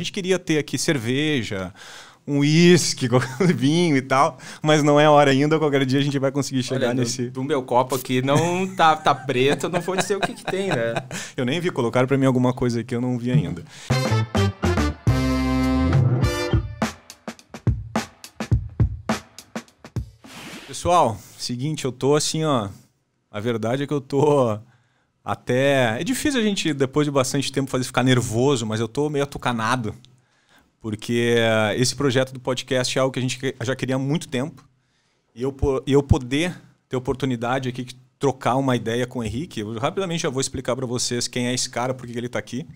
A gente queria ter aqui cerveja, um uísque, vinho e tal, mas não é hora ainda, qualquer dia a gente vai conseguir chegar Olha, nesse... Do, do meu copo aqui não tá, tá preto, não vou dizer o que, que tem, né? Eu nem vi, colocaram para mim alguma coisa aqui, eu não vi ainda. Pessoal, seguinte, eu tô assim, ó. A verdade é que eu tô até. É difícil a gente, depois de bastante tempo, fazer ficar nervoso, mas eu tô meio atucanado. Porque esse projeto do podcast é algo que a gente já queria há muito tempo. E eu, eu poder ter oportunidade aqui de trocar uma ideia com o Henrique. Eu rapidamente já vou explicar para vocês quem é esse cara, por que ele está aqui.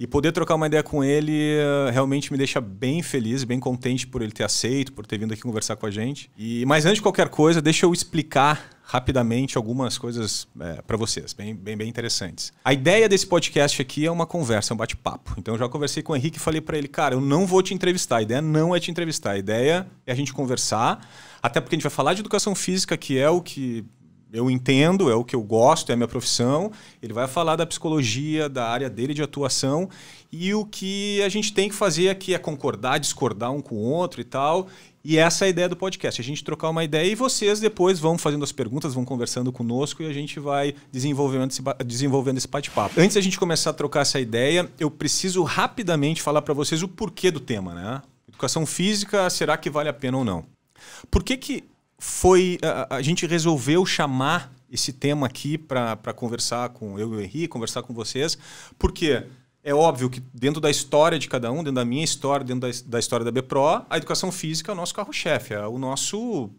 E poder trocar uma ideia com ele eh, realmente me deixa bem feliz, bem contente por ele ter aceito, por ter vindo aqui conversar com a gente. E mas antes de qualquer coisa, deixa eu explicar rapidamente algumas coisas é, eh, para vocês, bem, bem, bem interessantes. A ideia desse podcast aqui é uma conversa, é um bate-papo. Então eu já conversei com o Henrique e falei para ele, cara, eu não vou te entrevistar. A ideia não é te entrevistar, a ideia é a gente conversar, até porque a gente vai falar de educação física, que é o que eu entendo, é o que eu gosto, é a minha profissão. Ele vai falar da psicologia, da área dele de atuação. E o que a gente tem que fazer aqui é concordar, discordar um com o outro e tal. E essa é a ideia do podcast, a gente trocar uma ideia e vocês depois vão fazendo as perguntas, vão conversando conosco e a gente vai desenvolvendo esse, desenvolvendo esse bate-papo. Antes da gente começar a trocar essa ideia, eu preciso rapidamente falar para vocês o porquê do tema, né? Educação física, será que vale a pena ou não? Por que, que foi a, a, gente resolveu chamar esse tema aqui para conversar com eu e o Henrique, conversar com vocês, porque é óbvio que dentro da história de cada um, dentro da minha história, dentro da, da história da BPRO, a educação física é o nosso carro-chefe, é o nosso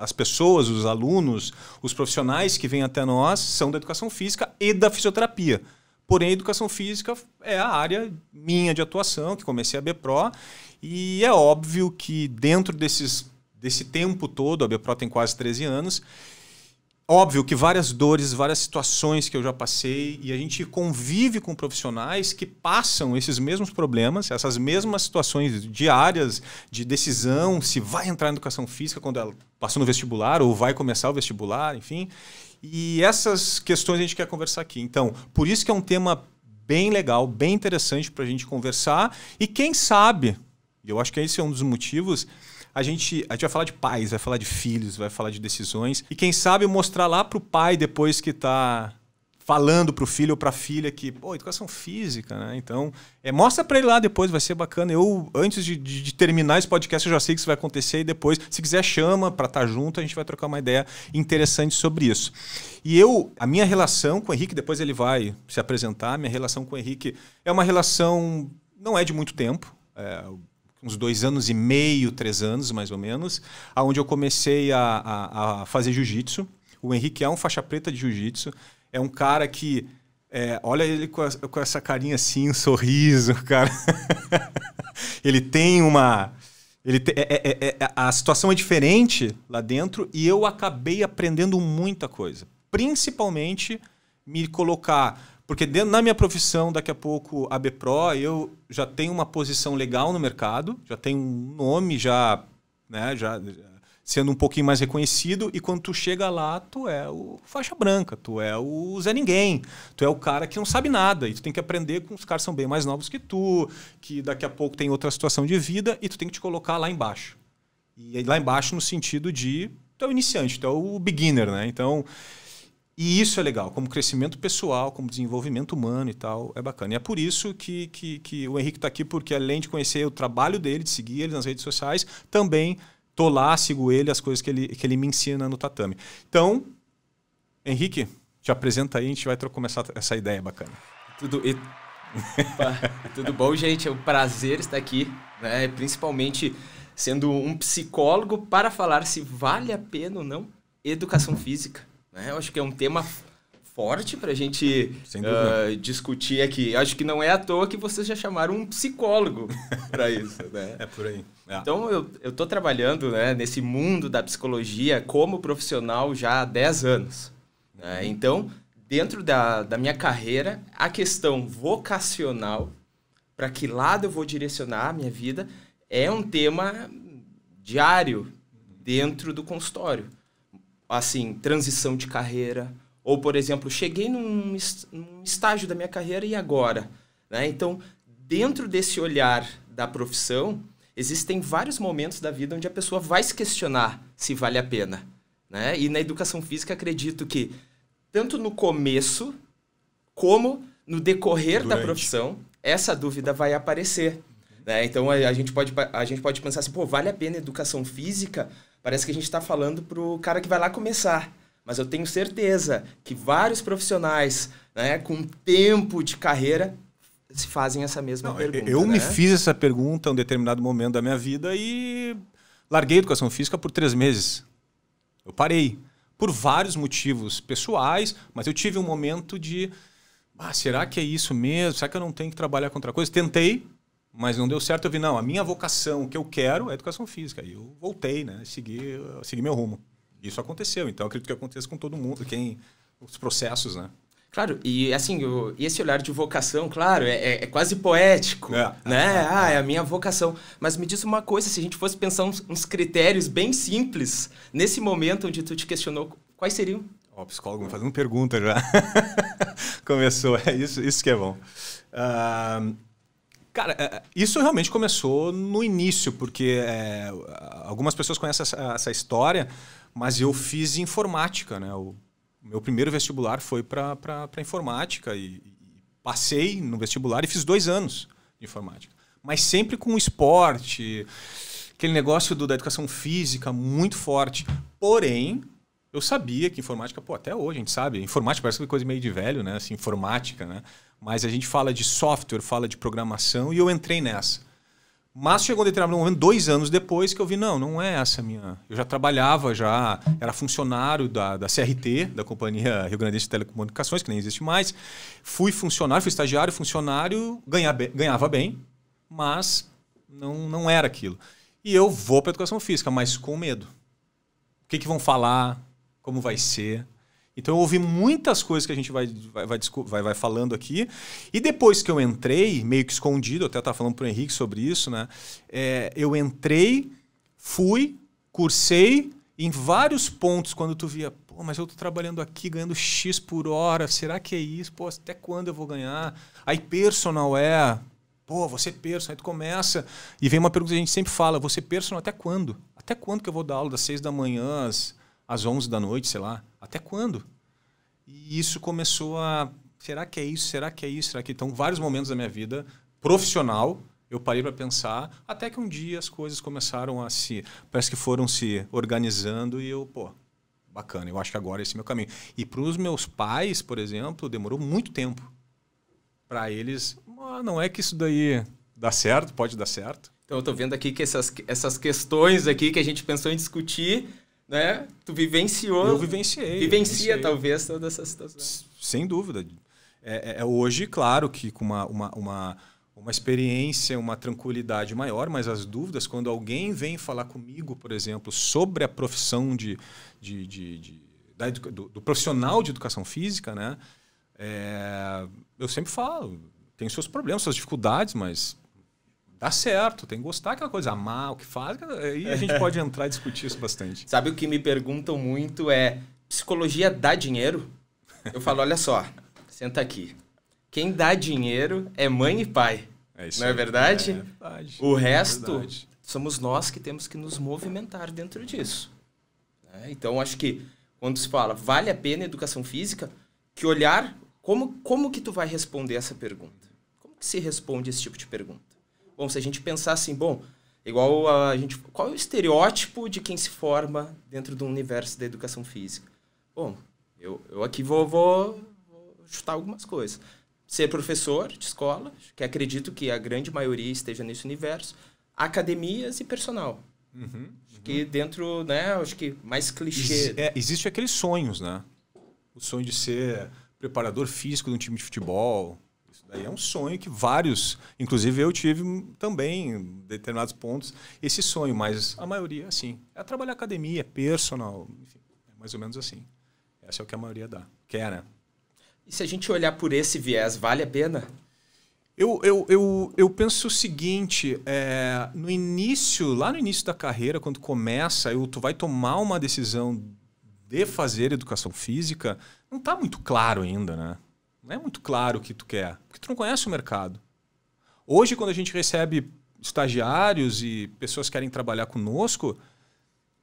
as pessoas, os alunos, os profissionais que vêm até nós são da educação física e da fisioterapia. Porém, a educação física é a área minha de atuação, que comecei a BPRO, e é óbvio que dentro desses desse tempo todo, a Biopro tem quase 13 anos. Óbvio que várias dores, várias situações que eu já passei, e a gente convive com profissionais que passam esses mesmos problemas, essas mesmas situações diárias de decisão, se vai entrar na educação física quando ela passou no vestibular ou vai começar o vestibular, enfim. E essas questões a gente quer conversar aqui. Então, por isso que é um tema bem legal, bem interessante para a gente conversar, e quem sabe, eu acho que esse é um dos motivos a gente, a gente vai falar de pais, vai falar de filhos, vai falar de decisões. E quem sabe mostrar lá pro pai depois que tá falando pro filho ou pra filha que, pô, educação física, né? Então, é, mostra pra ele lá depois, vai ser bacana. Eu, antes de, de, de, terminar esse podcast, eu já sei que isso vai acontecer e depois, se quiser, chama pra estar tá junto, a gente vai trocar uma ideia interessante sobre isso. E eu, a minha relação com o Henrique, depois ele vai se apresentar, minha relação com o Henrique é uma relação, não é de muito tempo, é, uns dois anos e meio, três anos mais ou menos, aonde eu comecei a, a, a fazer jiu-jitsu. O Henrique é um faixa preta de jiu-jitsu, é um cara que é, olha ele com, a, com, essa carinha assim, um sorriso, cara. ele tem uma. Ele te, é é, é, é, a situação é diferente lá dentro e eu acabei aprendendo muita coisa. Principalmente me colocar porque dentro, na minha profissão, daqui a pouco, a Bpro, eu já tenho uma posição legal no mercado, já tenho um nome já, né, já, sendo um pouquinho mais reconhecido. E quando tu chega lá, tu é o faixa branca, tu é o Zé Ninguém, tu é o cara que não sabe nada. E tu tem que aprender com os caras que são bem mais novos que tu, que daqui a pouco tem outra situação de vida e tu tem que te colocar lá embaixo. E lá embaixo no sentido de tu é o iniciante, tu é o beginner, né? Então, e isso é legal, como crescimento pessoal, como desenvolvimento humano e tal, é bacana. E é por isso que, que, que o Henrique está aqui, porque além de conhecer o trabalho dele, de seguir ele nas redes sociais, também estou lá, sigo ele, as coisas que ele, que ele me ensina no tatame. Então, Henrique, te apresenta aí, a gente vai começar essa ideia bacana. Tudo, e... tudo bom, gente? É um prazer estar aqui, né? principalmente sendo um psicólogo para falar se vale a pena ou não educação física né? Eu acho que é um tema forte para a gente uh, discutir aqui. Acho que não é à toa que vocês já chamaram um psicólogo para isso. Né? É por aí. É. Então, eu estou trabalhando né, nesse mundo da psicologia como profissional já há 10 anos. Né? Então, dentro da, da minha carreira, a questão vocacional, para que lado eu vou direcionar a minha vida, é um tema diário dentro do consultório assim, transição de carreira. Ou, por exemplo, cheguei num, num estágio da minha carreira e agora? Né? Então, dentro desse olhar da profissão, existem vários momentos da vida onde a pessoa vai se questionar se vale a pena. Né? E na educação física, acredito que tanto no começo como no decorrer Durante. da profissão, essa dúvida vai aparecer. Né? Então a, a, gente pode, a gente pode pensar assim, pô, vale a pena educação física Parece que a gente está falando para o cara que vai lá começar. Mas eu tenho certeza que vários profissionais né, com tempo de carreira se fazem essa mesma Não, pergunta. Eu né? me fiz essa pergunta em um determinado momento da minha vida e larguei a educação física por três meses. Eu parei. Por vários motivos pessoais, mas eu tive um momento de. Ah, será que é isso mesmo? Será que eu não tenho que trabalhar com outra coisa? Tentei, mas não deu certo. Eu vi, não, a minha vocação, o que eu quero é educação física. E eu voltei, né? Segui, eh, segui meu rumo. Isso aconteceu. Então, acredito que aconteça com todo mundo, quem os processos, né? Claro, e assim, o, e esse olhar de vocação, claro, é, é, é quase poético, é, né? É, ah, é a minha vocação. Mas me diz uma coisa, se a gente fosse pensar uns, uns critérios bem simples, nesse momento onde tu te questionou, quais seriam? Ó, psicólogo me fazendo pergunta já. Começou, é isso, isso que é bom. Uh, Cara, é, é, isso realmente começou no início, porque é, algumas pessoas conhecem essa, essa, história, mas eu fiz informática, né? O meu primeiro vestibular foi para informática e, e, passei no vestibular e fiz dois anos de informática. Mas sempre com esporte, aquele negócio do, da educação física muito forte. Porém, eu sabia que informática, pô, até hoje a gente sabe. Informática parece é coisa meio de velho, né? Assim, informática, né? Mas a gente fala de software, fala de programação e eu entrei nessa. Mas chegou um determinado momento, dois anos depois, que eu vi, não, não é essa minha. Eu já trabalhava, já era funcionário da, da CRT, da Companhia Rio Grande de Telecomunicações, que nem existe mais. Fui funcionário, fui estagiário, funcionário, ganha, ganhava bem, mas não, não era aquilo. E eu vou para a educação física, mas com medo. O que, que vão falar? como vai ser. Então eu ouvi muitas coisas que a gente vai, vai, vai, vai, falando aqui. E depois que eu entrei, meio que escondido, até estava falando para o Henrique sobre isso, né? É, eu entrei, fui, cursei em vários pontos quando tu via, pô, mas eu tô trabalhando aqui ganhando X por hora, será que é isso? Pô, até quando eu vou ganhar? Aí personal é, pô, você é personal, aí tu começa e vem uma pergunta que a gente sempre fala, você é personal até quando? Até quando que eu vou dar aula das seis da manhã às às 11 da noite, sei lá. Até quando? E isso começou a. Será que é isso? Será que é isso? Será que. É-? Então, vários momentos da minha vida profissional, eu parei para pensar, até que um dia as coisas começaram a se. Parece que foram se organizando e eu, pô, bacana, eu acho que agora esse é o meu caminho. E para os meus pais, por exemplo, demorou muito tempo. Para eles, ah, não é que isso daí dá certo, pode dar certo. Então, eu estou vendo aqui que essas, essas questões aqui que a gente pensou em discutir né? Tu vivenciou. Eu vivenciei. Vivencia, vivenciei. talvez, toda essa situação. Sem dúvida. É, é, é, hoje, claro, que com uma, uma, uma, uma experiência, uma tranquilidade maior, mas as dúvidas, quando alguém vem falar comigo, por exemplo, sobre a profissão de, de, de, de da, do, do, profissional de educação física, né? É, eu sempre falo, tem seus problemas, suas dificuldades, mas dá tá certo, tem que gostar daquela coisa, amar o que faz, aí a gente pode entrar e discutir isso bastante. Sabe o que me perguntam muito é: psicologia dá dinheiro? Eu falo, olha só, senta aqui. Quem dá dinheiro é mãe e pai. É isso não é verdade? É, verdade. O é resto é verdade. somos nós que temos que nos movimentar dentro disso. Né? Então acho que quando se fala vale a pena a educação física, que olhar como como que tu vai responder essa pergunta? Como que se responde esse tipo de pergunta? Bom, se a gente pensar assim, bom, igual a gente. Qual é o estereótipo de quem se forma dentro do universo da educação física? Bom, eu, eu aqui vou, vou, vou chutar algumas coisas. Ser professor de escola, que acredito que a grande maioria esteja nesse universo, academias e personal. Uhum, uhum. Que dentro, né, acho que mais clichê. É, existe aqueles sonhos, né? O sonho de ser preparador físico de um time de futebol, isso daí é um sonho que vários, inclusive eu tive também em determinados pontos esse sonho, mas a maioria assim, é trabalhar academia, é personal, enfim, é mais ou menos assim. Essa é o que a maioria dá. Quer, é, né? E se a gente olhar por esse viés, vale a pena? Eu, eu, eu, eu penso o seguinte, é, no início, lá no início da carreira, quando começa, eu, tu vai tomar uma decisão de fazer educação física, não está muito claro ainda, né? não é muito claro o que tu quer, porque tu não conhece o mercado. Hoje, quando a gente recebe estagiários e pessoas que querem trabalhar conosco,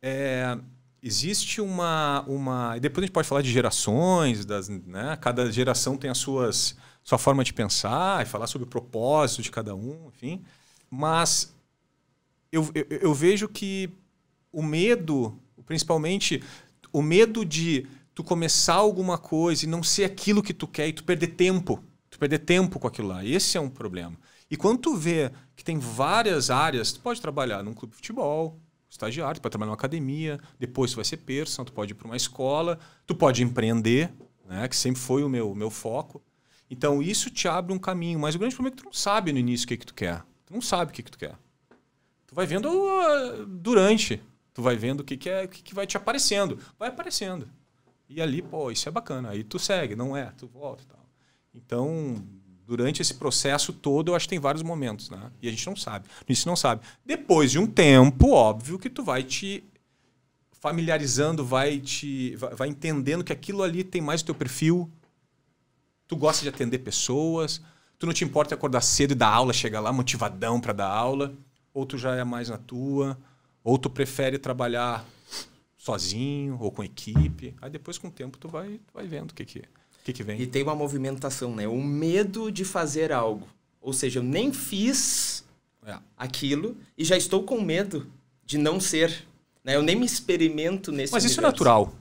é, existe uma, uma. E depois a gente pode falar de gerações, das, né? cada geração tem as suas sua forma de pensar e falar sobre o propósito de cada um, enfim. Mas eu, eu, eu vejo que o medo, principalmente o medo de tu começar alguma coisa e não ser aquilo que tu quer e tu perder tempo. Tu perder tempo com aquilo lá. Esse é um problema. E quando tu vê que tem várias áreas, tu pode trabalhar num clube de futebol, estagiário, tu pode trabalhar numa academia, depois tu vai ser personal, tu pode ir para uma escola, tu pode empreender, né, que sempre foi o meu, meu foco. Então isso te abre um caminho, mas o grande problema é que tu não sabe no início o que, que tu quer. Tu não sabe o que, que tu quer. Tu vai vendo ah, durante, tu vai vendo o que, que é, o que, que vai te aparecendo. Vai aparecendo. E ali, pô, isso é bacana. Aí tu segue, não é, tu volta e tal. Então, durante esse processo todo, eu acho que tem vários momentos, né? E a gente não sabe. A gente não sabe. Depois de um tempo, óbvio que tu vai te familiarizando, vai te vai entendendo que aquilo ali tem mais o teu perfil. Tu gosta de atender pessoas, tu não te importa acordar cedo e dar aula, chegar lá motivadão para dar aula, ou tu já é mais na tua, ou tu prefere trabalhar sozinho ou com equipe. Aí depois, com o tempo, tu vai, vai vendo o que, que, que, que vem. E tem uma movimentação, né? O medo de fazer algo. Ou seja, eu nem fiz é. aquilo e já estou com medo de não ser. Né? Eu nem me experimento nesse Mas universo. isso é natural.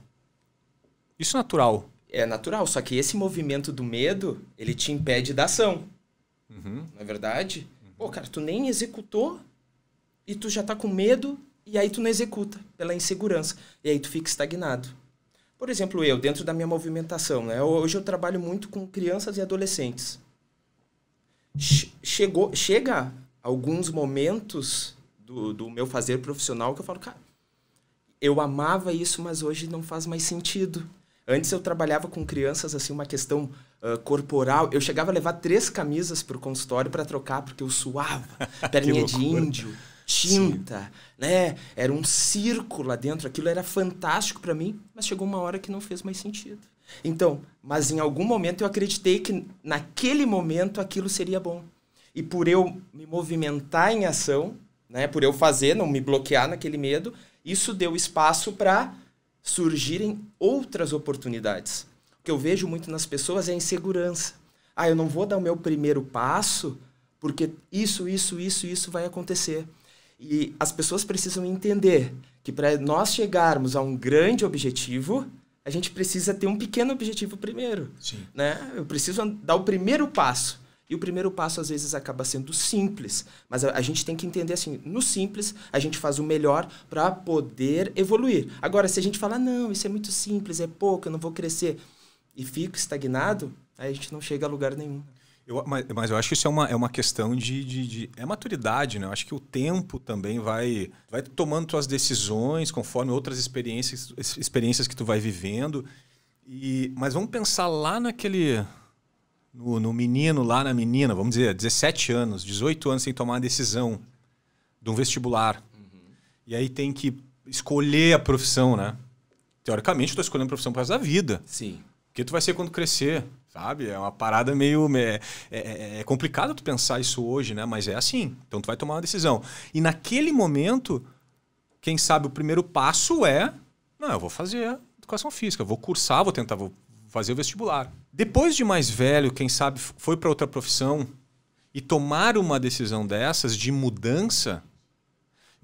Isso é natural. É natural, só que esse movimento do medo, ele te impede da ação. Uhum. Não é verdade? Uhum. Pô, cara, tu nem executou e tu já tá com medo e aí tu não executa pela insegurança. E aí tu fica estagnado. Por exemplo, eu, dentro da minha movimentação, né? hoje eu trabalho muito com crianças e adolescentes. Chegou, chega alguns momentos do, do meu fazer profissional que eu falo, cara, eu amava isso, mas hoje não faz mais sentido. Antes eu trabalhava com crianças, assim, uma questão uh, corporal. Eu chegava a levar três camisas para o consultório para trocar, porque eu suava, perninha de índio tinta, Sim. né? Era um círculo lá dentro, aquilo era fantástico para mim, mas chegou uma hora que não fez mais sentido. Então, mas em algum momento eu acreditei que naquele momento aquilo seria bom. E por eu me movimentar em ação, né, por eu fazer, não me bloquear naquele medo, isso deu espaço para surgirem outras oportunidades. O que eu vejo muito nas pessoas é a insegurança. Ah, eu não vou dar o meu primeiro passo porque isso, isso, isso, isso vai acontecer. E as pessoas precisam entender que para nós chegarmos a um grande objetivo, a gente precisa ter um pequeno objetivo primeiro. Sim. Né? Eu preciso dar o primeiro passo. E o primeiro passo, às vezes, acaba sendo simples. Mas a, gente tem que entender assim: no simples, a gente faz o melhor para poder evoluir. Agora, se a gente falar, não, isso é muito simples, é pouco, eu não vou crescer, e fico estagnado, aí a gente não chega a lugar nenhum. Eu, mas, mas, eu acho que isso é uma, é uma questão de, de, de, É maturidade, né? Eu acho que o tempo também vai, vai tomando tuas decisões conforme outras experiências, experiências que tu vai vivendo. E, mas vamos pensar lá naquele. No, no menino, lá na menina, vamos dizer, 17 anos, 18 anos sem tomar a decisão de um vestibular. Uhum. E aí tem que escolher a profissão, né? Teoricamente, tu tô escolhendo a profissão por causa da vida. Sim. Porque tu vai ser quando crescer. Sabe? É uma parada meio. É, é, é, complicado tu pensar isso hoje, né? Mas é assim. Então tu vai tomar uma decisão. E naquele momento, quem sabe o primeiro passo é. Não, eu vou fazer educação física, vou cursar, vou tentar, vou fazer o vestibular. Depois de mais velho, quem sabe foi para outra profissão e tomar uma decisão dessas de mudança,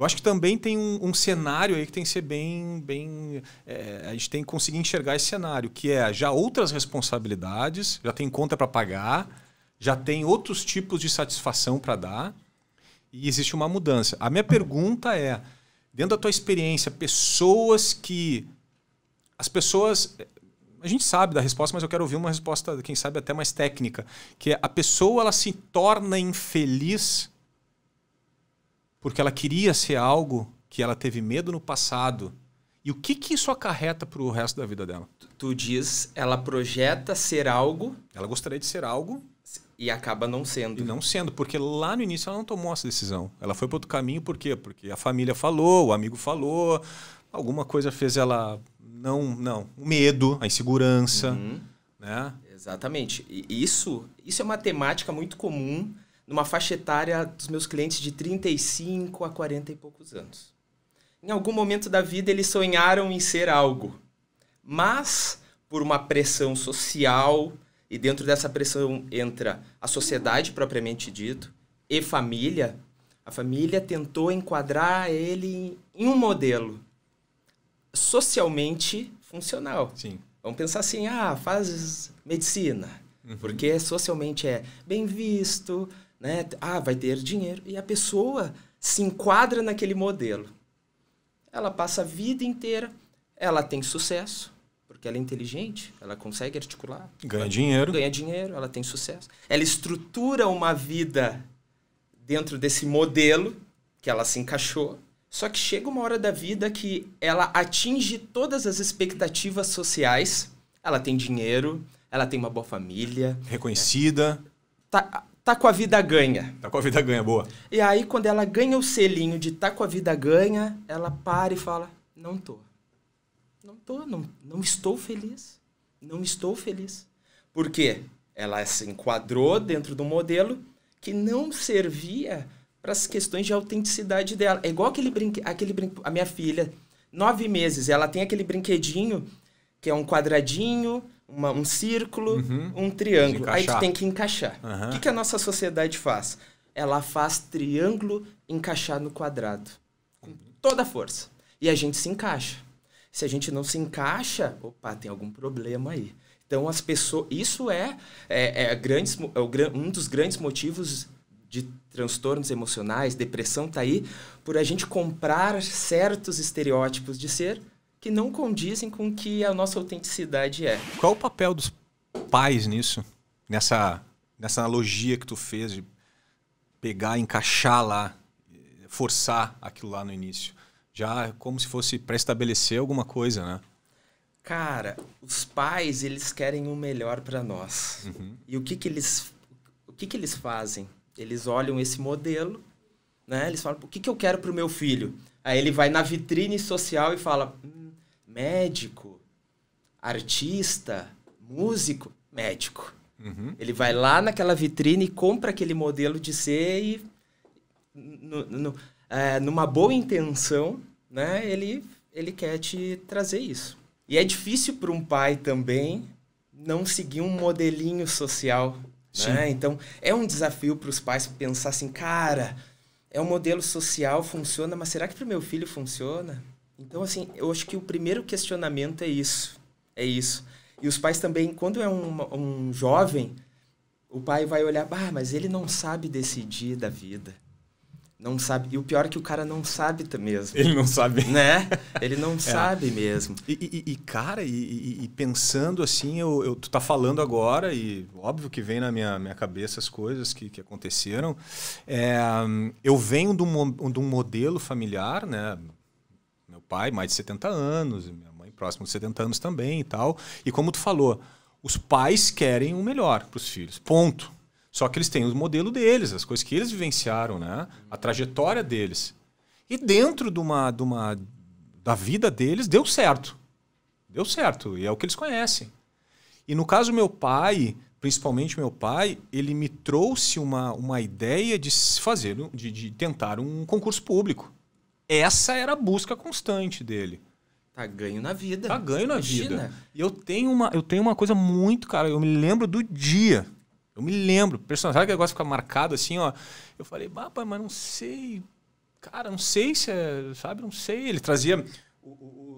eu acho que também tem um, um cenário aí que tem que ser bem. bem é, a gente tem que conseguir enxergar esse cenário, que é já outras responsabilidades, já tem conta para pagar, já tem outros tipos de satisfação para dar, e existe uma mudança. A minha pergunta é: dentro da tua experiência, pessoas que. As pessoas a gente sabe da resposta, mas eu quero ouvir uma resposta, quem sabe até mais técnica, que é a pessoa ela se torna infeliz porque ela queria ser algo que ela teve medo no passado. E o que, que isso acarreta para o resto da vida dela? Tu, tu diz, ela projeta ser algo. Ela gostaria de ser algo. E acaba não sendo. E não sendo, porque lá no início ela não tomou essa decisão. Ela foi para outro caminho, por quê? Porque a família falou, o amigo falou, alguma coisa fez ela. Não, não. O medo, a insegurança. Uhum. Né? Exatamente. E isso, isso é uma temática muito comum numa faixa etária dos meus clientes de 35 a 40 e poucos anos. Em algum momento da vida eles sonharam em ser algo, mas por uma pressão social, e dentro dessa pressão entra a sociedade propriamente dito e família, a família tentou enquadrar ele em um modelo socialmente funcional. Sim. Vamos pensar assim, ah, faz medicina, uhum. porque socialmente é bem visto, né? Ah, vai ter dinheiro. E a pessoa se enquadra naquele modelo. Ela passa a vida inteira, ela tem sucesso, porque ela é inteligente, ela consegue articular. Ganha dinheiro. Ganha dinheiro, ela tem sucesso. Ela estrutura uma vida dentro desse modelo que ela se encaixou. Só que chega uma hora da vida que ela atinge todas as expectativas sociais. Ela tem dinheiro, ela tem uma boa família. Né? Reconhecida. Né? Tá, tá com a vida ganha. Tá com a vida ganha, boa. E aí, quando ela ganha o selinho de tá com a vida ganha, ela para e fala: não tô. Não tô, não, não estou feliz. Não estou feliz. Por quê? Ela se enquadrou dentro do modelo que não servia para as questões de autenticidade dela. É igual aquele brinque, aquele brinque, a minha filha, nove meses, ela tem aquele brinquedinho que é um quadradinho uma, um círculo, uhum. um triângulo. Aí tu tem que encaixar. Uhum. O que, que a nossa sociedade faz? Ela faz triângulo encaixar no quadrado. Com toda a força. E a gente se encaixa. Se a gente não se encaixa, opa, tem algum problema aí. Então as pessoas. Isso é, é, é, grandes, é um dos grandes motivos de transtornos emocionais, depressão tá aí, por a gente comprar certos estereótipos de ser que não condizem com o que a nossa autenticidade é. Qual o papel dos pais nisso? Nessa, nessa analogia que tu fez de pegar, encaixar lá, forçar aquilo lá no início? Já como se fosse para estabelecer alguma coisa, né? Cara, os pais, eles querem o melhor para nós. Uhum. E o que que eles o que que eles fazem? Eles olham esse modelo, né? Eles falam: "O que que eu quero pro meu filho?" Aí ele vai na vitrine social e fala: médico, artista, músico, médico. Uhum. Ele vai lá naquela vitrine e compra aquele modelo de ser e, no, no, é, numa boa intenção, né, ele, ele quer te trazer isso. E é difícil para um pai também não seguir um modelinho social. Né? Então, é um desafio para os pais pensar assim, cara, é um modelo social, funciona, mas será que para o meu filho funciona? Então, assim, eu acho que o primeiro questionamento é isso. É isso. E os pais também, quando é um, um jovem, o pai vai olhar, ah, mas ele não sabe decidir da vida. Não sabe. E o pior é que o cara não sabe mesmo. Ele não sabe. Né? Ele não é. sabe mesmo. E, e, e cara, e, e, pensando assim, eu, eu, tu tá falando agora, e óbvio que vem na minha, minha cabeça as coisas que, que aconteceram. É, eu venho de um, de um modelo familiar, né? pai, mais de 70 anos, minha mãe próximo de 70 anos também e tal. E como tu falou, os pais querem o melhor para os filhos, ponto. Só que eles têm o modelo deles, as coisas que eles vivenciaram, né? A trajetória deles. E dentro de uma, de uma da vida deles deu certo. Deu certo, e é o que eles conhecem. E no caso meu pai, principalmente meu pai, ele me trouxe uma, uma ideia de fazer, de, de tentar um concurso público. Essa era a busca constante dele. Tá ganho na vida. Tá ganho na Imagina. vida. E eu tenho, uma, eu tenho uma coisa muito, cara. Eu me lembro do dia. Eu me lembro. Personagem que negócio fica marcado assim, ó. Eu falei, papai, mas não sei. Cara, não sei se é. Sabe, não sei. Ele trazia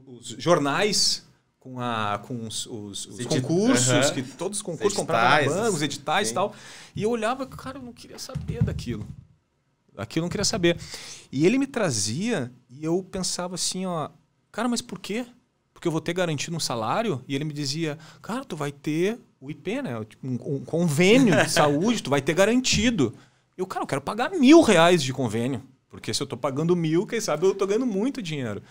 os jornais com, a, com os, os, os concursos, uhum. que todos os concursos compravam bancos, editais e tal. E eu olhava, cara, eu não queria saber daquilo. Aqui eu não queria saber. E ele me trazia e eu pensava assim, ó, cara, mas por quê? Porque eu vou ter garantido um salário? E ele me dizia, cara, tu vai ter o IP, né? Tipo, um, um convênio de saúde, tu vai ter garantido. Eu, cara, eu quero pagar mil reais de convênio. Porque se eu estou pagando mil, quem sabe eu estou ganhando muito dinheiro.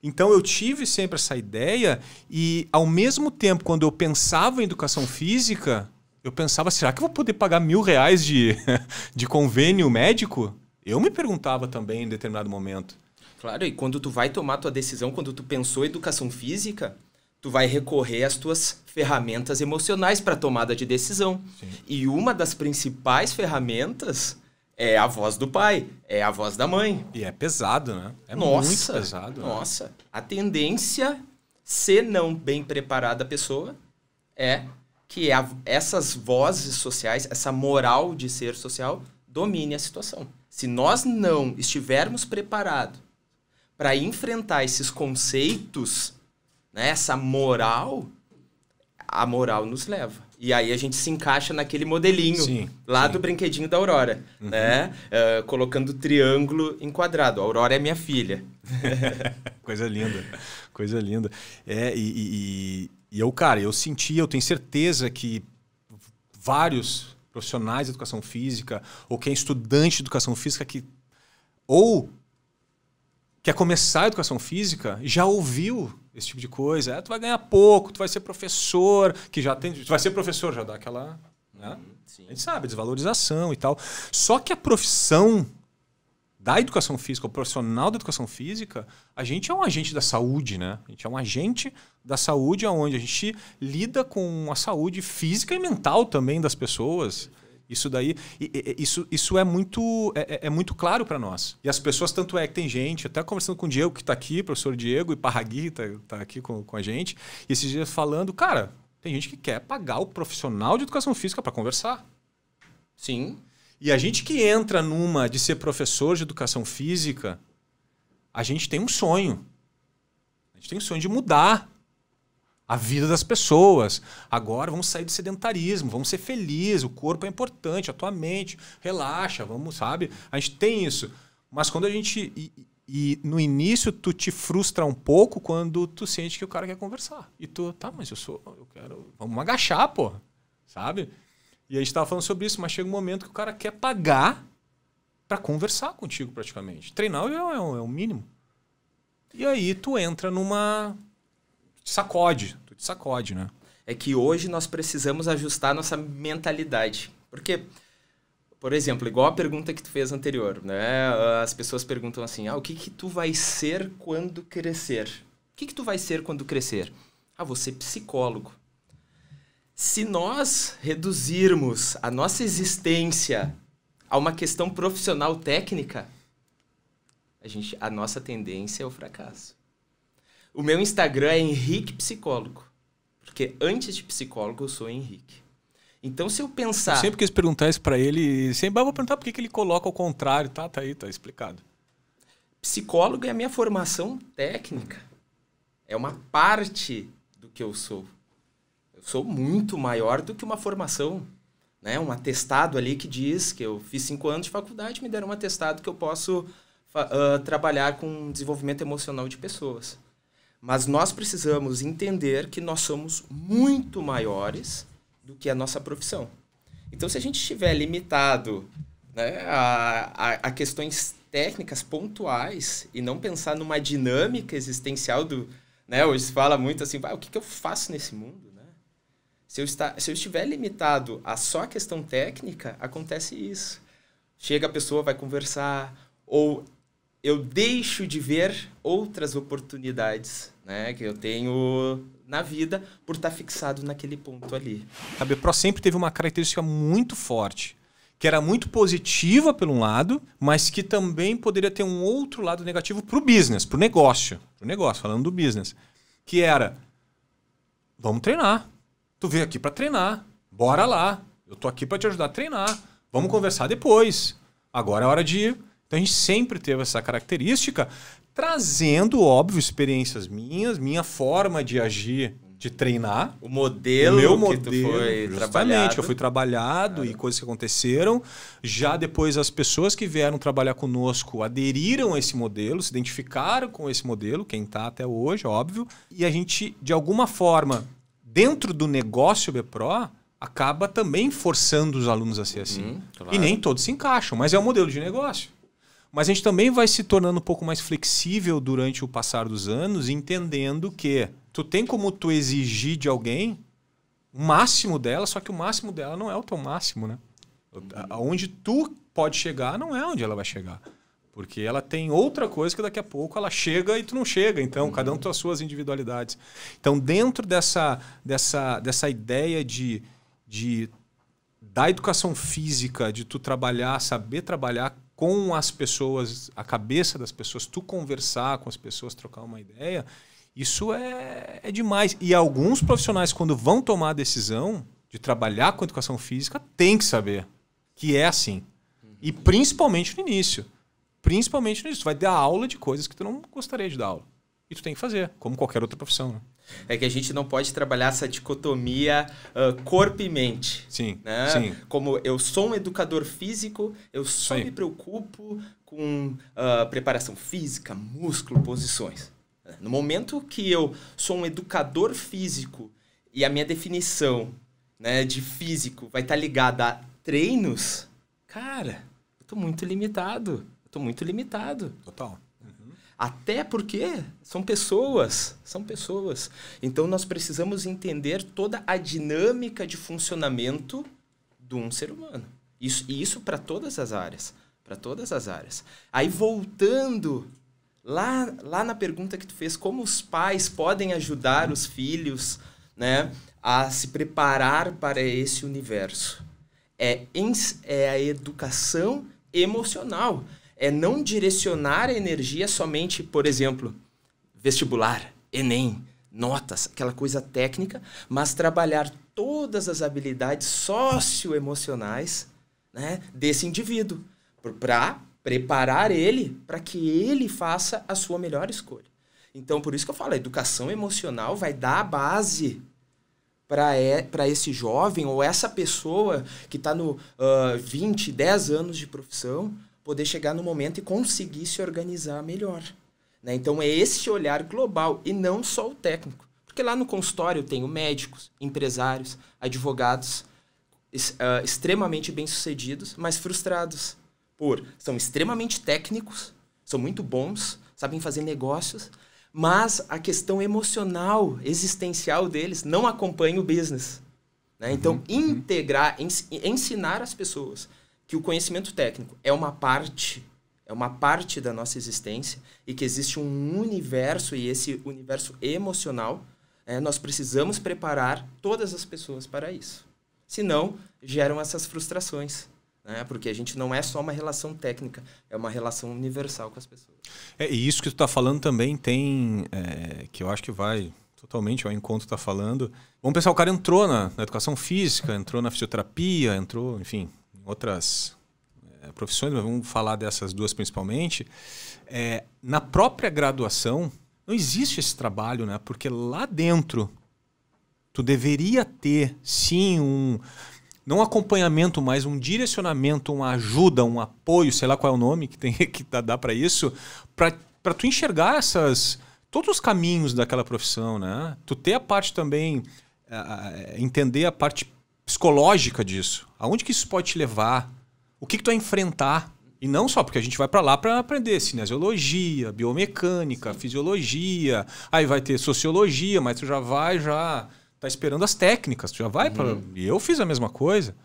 Então eu tive sempre essa ideia e ao mesmo tempo quando eu pensava em educação física, eu pensava, será que eu vou poder pagar mil reais de, de convênio médico? Eu me perguntava também em determinado momento. Claro, e quando tu vai tomar tua decisão, quando tu pensou educação física, tu vai recorrer às tuas ferramentas emocionais para tomada de decisão. Sim. E uma das principais ferramentas é a voz do pai, é a voz da mãe. E é pesado, né? É nossa, muito pesado. Né? Nossa. Né? A tendência, se não bem preparada a pessoa, é que é a, essas vozes sociais, essa moral de ser social, domine a situação. Se nós não estivermos preparados para enfrentar esses conceitos, né, essa moral, a moral nos leva. E aí a gente se encaixa naquele modelinho sim, lá sim. do brinquedinho da Aurora, uhum. né? Uh, colocando triângulo enquadrado. A Aurora é minha filha. coisa linda, coisa linda. É, e, e, e eu, cara, eu senti, eu tenho certeza que vários profissionais de educação física ou quem é estudante de educação física que ou quer começar a educação física já ouviu esse tipo de coisa. É, tu vai ganhar pouco, tu vai ser professor, que já tem, tu vai ser professor já dá aquela, né? Uhum, sim. A gente sabe, desvalorização e tal. Só que a profissão da educação física, o profissional da educação física, a gente é um agente da saúde, né? A gente é um agente da saúde onde a gente lida com a saúde física e mental também das pessoas. Isso daí, isso, isso é muito é, é, é muito claro para nós. E as pessoas, tanto é que tem gente, até conversando com o Diego, que está aqui, professor Diego, e Parragui está tá aqui com, com a gente, e esses dias falando, cara, tem gente que quer pagar o profissional de educação física para conversar. Sim. E a gente que entra numa de ser professor de educação física, a gente tem um sonho. A gente tem um sonho de mudar a vida das pessoas. Agora vamos sair do sedentarismo, vamos ser felizes, o corpo é importante, a tua mente, relaxa, vamos, sabe? A gente tem isso. Mas quando a gente. E, e no início tu te frustra um pouco quando tu sente que o cara quer conversar. E tu, tá, mas eu sou. Eu quero. Vamos agachar, pô. Sabe? E a gente estava falando sobre isso, mas chega um momento que o cara quer pagar para conversar contigo praticamente. Treinar é, um é o é mínimo. E aí tu entra numa. Te sacode. Tu te sacode, né? É que hoje nós precisamos ajustar nossa mentalidade. Porque, por exemplo, igual a pergunta que tu fez anterior, né? As pessoas perguntam assim: ah, o que, que tu vai ser quando crescer? O que, que tu vai ser quando crescer? Ah, vou ser psicólogo. Se nós reduzirmos a nossa existência a uma questão profissional técnica, a, gente, a nossa tendência é o fracasso. O meu Instagram é Henrique Psicólogo, porque antes de psicólogo eu sou Henrique. Então, se eu pensar. Eu sempre quis perguntar isso para ele, sempre eu vou perguntar por que, que ele coloca o contrário. Tá, tá aí, tá explicado. Psicólogo é a minha formação técnica. É uma parte do que eu sou sou muito maior do que uma formação, né? Um atestado ali que diz que eu fiz cinco anos de faculdade, me deram um atestado que eu posso uh, trabalhar com desenvolvimento emocional de pessoas. Mas nós precisamos entender que nós somos muito maiores do que a nossa profissão. Então, se a gente estiver limitado né, a, a, a questões técnicas pontuais e não pensar numa dinâmica existencial do, né? Hoje se fala muito assim, ah, o que, que eu faço nesse mundo? Se eu, está, se eu estiver limitado a só a questão técnica, acontece isso. Chega a pessoa, vai conversar, ou eu deixo de ver outras oportunidades né, que eu tenho na vida por estar tá fixado naquele ponto ali. A Bepro sempre teve uma característica muito forte, que era muito positiva por um lado, mas que também poderia ter um outro lado negativo para o business, para o negócio, para negócio, falando do business, que era vamos treinar, Tu veio aqui para treinar. Bora lá. Eu tô aqui para te ajudar a treinar. Vamos conversar depois. Agora é hora de ir. Então a gente sempre teve essa característica, trazendo, óbvio, experiências minhas, minha forma de agir, de treinar. O modelo o meu modelo, que tu foi justamente, trabalhado. eu fui trabalhado e coisas que aconteceram. Já depois as pessoas que vieram trabalhar conosco aderiram a esse modelo, se identificaram com esse modelo, quem está até hoje, óbvio. E a gente, de alguma forma, dentro do negócio BPRO, acaba também forçando os alunos a ser assim. Hum, claro. E nem todos se encaixam, mas é um modelo de negócio. Mas a gente também vai se tornando um pouco mais flexível durante o passar dos anos, entendendo que tu tem como tu exigir de alguém o máximo dela, só que o máximo dela não é o teu máximo, né? Uhum. Onde tu pode chegar não é onde ela vai chegar. Porque ela tem outra coisa que daqui a pouco ela chega e tu não chega. Então, uhum. cada um uhum. tem as suas individualidades. Então, dentro dessa, dessa, dessa ideia de, de da educação física, de tu trabalhar, saber trabalhar com as pessoas, a cabeça das pessoas, tu conversar com as pessoas, trocar uma ideia, isso é, é demais. E alguns profissionais, quando vão tomar a decisão de trabalhar com educação física, tem que saber que é assim. E principalmente no início. Principalmente nisso. Tu vai dar aula de coisas que tu não gostaria de dar aula. E tu tem que fazer, como qualquer outra profissão. Né? É que a gente não pode trabalhar essa dicotomia uh, corpo e mente. Sim, né? sim. Como eu sou um educador físico, eu só sim. me preocupo com uh, preparação física, músculo, posições. No momento que eu sou um educador físico e a minha definição né, de físico vai estar ligada a treinos, cara, eu tô muito limitado tô muito limitado. Total. Uhum. Até porque são pessoas, são pessoas. Então nós precisamos entender toda a dinâmica de funcionamento de um ser humano. Isso, e isso para todas as áreas, para todas as áreas. Aí voltando lá, lá na pergunta que tu fez, como os pais podem ajudar os filhos, né, a se preparar para esse universo? É, é a educação emocional é não direcionar a energia somente, por exemplo, vestibular, Enem, notas, aquela coisa técnica, mas trabalhar todas as habilidades socioemocionais né, desse indivíduo para preparar ele para que ele faça a sua melhor escolha. Então, por isso que eu falo, a educação emocional vai dar a base para é, esse jovem ou essa pessoa que está no uh, 20, 10 anos de profissão, poder chegar no momento e conseguir se organizar melhor. Né? Então é esse olhar global e não só o técnico. Porque lá no consultório eu tenho médicos, empresários, advogados uh, extremamente bem-sucedidos, mas frustrados por são extremamente técnicos, são muito bons, sabem fazer negócios, mas a questão emocional, existencial deles não acompanha o business. Né? Então, uhum, uhum. integrar, ensinar as pessoas que o conhecimento técnico é uma parte, é uma parte da nossa existência e que existe um universo e esse universo emocional, é, nós precisamos preparar todas as pessoas para isso. Senão, geram essas frustrações. Né? Porque a gente não é só uma relação técnica, é uma relação universal com as pessoas. É, e isso que tu está falando também tem, é, que eu acho que vai totalmente ao encontro está falando. Vamos pensar, o cara entrou na, na educação física, entrou na fisioterapia, entrou, enfim, outras é, profissões, mas vamos falar dessas duas principalmente. É, na própria graduação, não existe esse trabalho, né? Porque lá dentro, tu deveria ter, sim, um. Não acompanhamento, mas um direcionamento, uma ajuda, um apoio, sei lá qual é o nome que tem que dá para isso, para tu enxergar essas todos os caminhos daquela profissão, né? Tu ter a parte também, uh, entender a parte psicológica disso. Aonde que isso pode te levar? O que, que tu vai enfrentar? E não só, porque a gente vai para lá para aprender cinesiologia, biomecânica, fisiologia, aí vai ter sociologia, mas tu já vai, já tá esperando as técnicas, tu já vai uhum. para. E eu fiz a mesma coisa.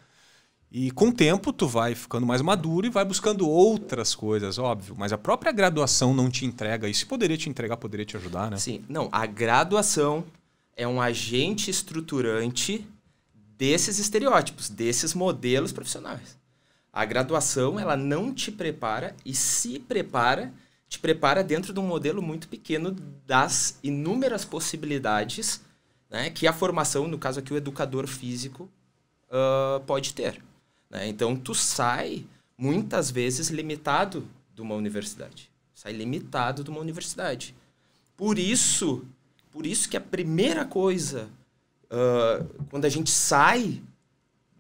E com o tempo tu vai ficando mais maduro e vai buscando outras coisas, óbvio. Mas a própria graduação não te entrega. isso, poderia te entregar, poderia te ajudar, né? Sim. Não, a graduação é um agente estruturante desses estereótipos, desses modelos profissionais. A graduação, ela não te prepara e se prepara, te prepara dentro de um modelo muito pequeno das inúmeras possibilidades né, que a formação, no caso aqui o educador físico, uh, pode ter. Né? Então, tu sai muitas vezes limitado de uma universidade. Sai limitado de uma universidade. Por isso, por isso que a primeira coisa uh, quando a gente sai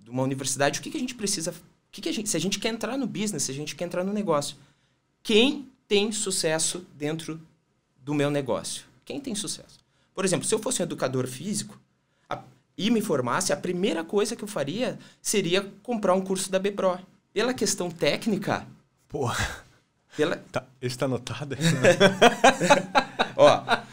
de uma universidade, o que, que a gente precisa. Que que a gente, se a gente quer entrar no business, se a gente quer entrar no negócio, quem tem sucesso dentro do meu negócio? Quem tem sucesso? Por exemplo, se eu fosse um educador físico a, e me formasse, a primeira coisa que eu faria seria comprar um curso da BPRO. Pela questão técnica. Porra. Pela... Tá, está anotado? Ó,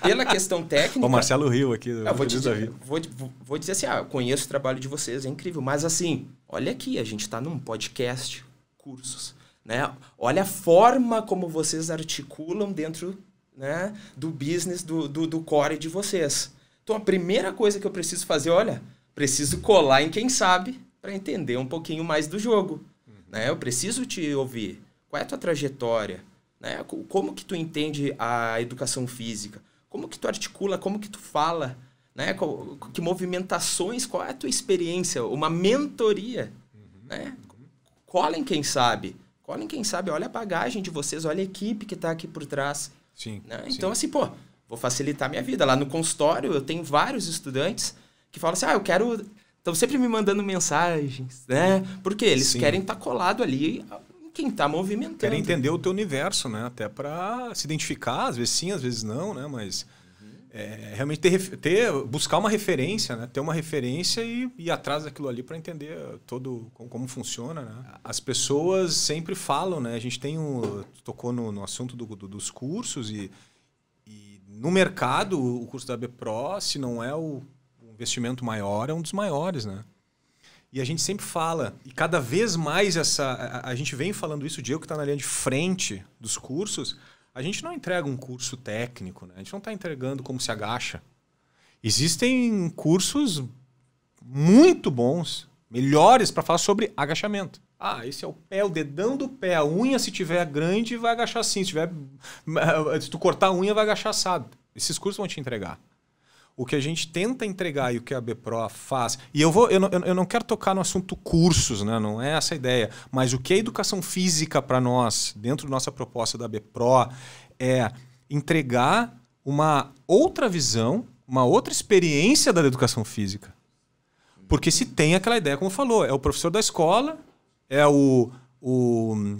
pela questão técnica. O Marcelo Rio aqui. Eu ah, vou, dizer, vou, vou dizer assim: ah, eu conheço o trabalho de vocês, é incrível. Mas assim, olha aqui, a gente está num podcast, cursos. Né? Olha a forma como vocês articulam dentro né, do business, do, do, do core de vocês. Então a primeira coisa que eu preciso fazer, olha, preciso colar em quem sabe para entender um pouquinho mais do jogo. Uhum. Né? Eu preciso te ouvir. Qual é a tua trajetória? Né? Como que tu entende a educação física? Como que tu articula? Como que tu fala? Né? Que movimentações? Qual é a tua experiência? Uma mentoria, uhum. né? Colhem quem sabe. Colhem quem sabe. Olha a bagagem de vocês. Olha a equipe que está aqui por trás. Sim, né? Então, sim. assim, pô, vou facilitar minha vida. Lá no consultório, eu tenho vários estudantes que falam assim, ah, eu quero... Estão sempre me mandando mensagens, né? Porque eles sim. querem estar tá colado ali quem está movimentando. Quer entender o teu universo, né? Até para se identificar, às vezes sim, às vezes não, né? Mas uhum. é, realmente ter, ter, buscar uma referência, né? Ter uma referência e ir atrás daquilo ali para entender todo como, como, funciona, né? As pessoas sempre falam, né? A gente tem um tocou no, no assunto do, do, dos cursos e, e no mercado o curso da B Pro, se não é o investimento maior, é um dos maiores, né? E a gente sempre fala, e cada vez mais essa. A, a gente vem falando isso, o Diego que está na linha de frente dos cursos, a gente não entrega um curso técnico, né? a gente não está entregando como se agacha. Existem cursos muito bons, melhores para falar sobre agachamento. Ah, esse é o pé, o dedão do pé, a unha se tiver grande vai agachar assim, se tiver se tu cortar a unha vai agachar assado. Esses cursos vão te entregar o que a gente tenta entregar e o que a BPRO faz. E eu vou, eu não, eu não quero tocar no assunto cursos, né? não é essa a ideia. Mas o que a educação física para nós, dentro da nossa proposta da BPRO, é entregar uma outra visão, uma outra experiência da educação física. Porque se tem aquela ideia, como falou, é o professor da escola, é o, o,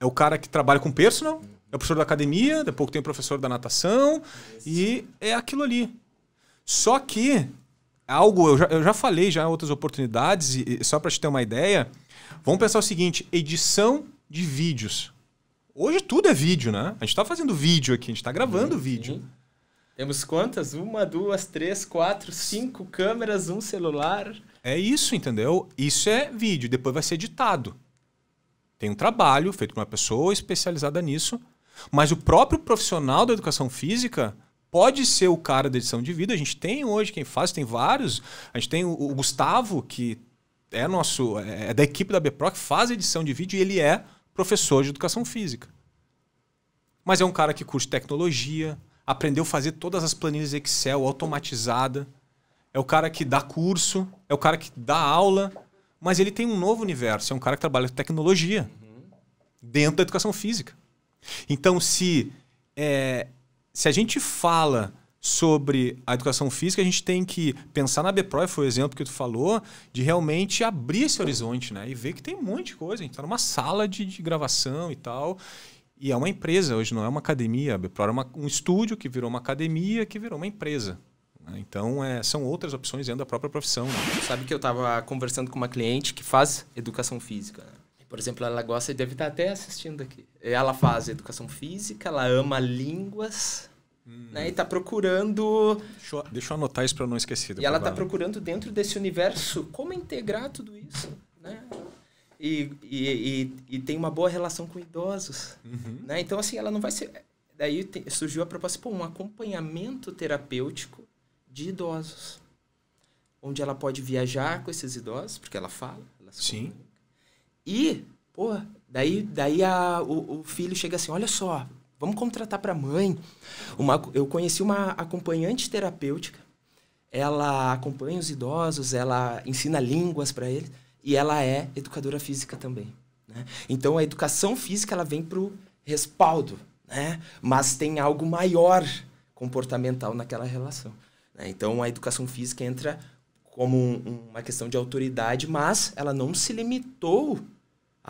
é o cara que trabalha com personal, é o professor da academia, depois tem o professor da natação, e é aquilo ali. Só que algo, eu já, eu já falei já em outras oportunidades, e, e só para te ter uma ideia, vamos pensar o seguinte: edição de vídeos. Hoje tudo é vídeo, né? A gente está fazendo vídeo aqui, a gente está gravando uhum. vídeo. Temos quantas? Uma, duas, três, quatro, cinco câmeras, um celular. É isso, entendeu? Isso é vídeo, depois vai ser editado. Tem um trabalho feito por uma pessoa especializada nisso, mas o próprio profissional da educação física pode ser o cara da edição de vídeo. A gente tem hoje quem faz, tem vários. A gente tem o, Gustavo, que é nosso é, é da equipe da Bproc, faz edição de vídeo e ele é professor de educação física. Mas é um cara que curte tecnologia, aprendeu a fazer todas as planilhas Excel automatizada. É o cara que dá curso, é o cara que dá aula, mas ele tem um novo universo. É um cara que trabalha com tecnologia uhum. dentro da educação física. Então, se é, se a gente fala sobre a educação física, a gente tem que pensar na BPRO, foi o exemplo que tu falou, de realmente abrir esse horizonte, né? E ver que tem um monte de coisa. A gente está numa sala de, de, gravação e tal. E é uma empresa hoje, não é uma academia. A BPRO é uma, um estúdio que virou uma academia, que virou uma empresa. Né? Então, é, são outras opções dentro da própria profissão. Né? Sabe que eu estava conversando com uma cliente que faz educação física. Né? Por exemplo, ela gosta e deve estar até assistindo aqui. Ela faz educação física, ela ama línguas, hum. né? E tá procurando. Deixa eu, deixa eu anotar isso para não esquecer. E ela tá procurando dentro desse universo como integrar tudo isso, né? E, e, e, e tem uma boa relação com idosos, uhum. né? Então assim, ela não vai ser. Daí surgiu a proposta pô, um acompanhamento terapêutico de idosos, onde ela pode viajar com esses idosos, porque ela fala, ela Sim. Comunica. E, pô, Daí, daí a, o, o, filho chega assim, olha só, vamos contratar para mãe. Uma, eu conheci uma acompanhante terapêutica. Ela acompanha os idosos, ela ensina línguas para eles e ela é educadora física também. Né? Então a educação física ela vem para o respaldo, né? mas tem algo maior comportamental naquela relação. Né? Então a educação física entra como um, uma questão de autoridade, mas ela não se limitou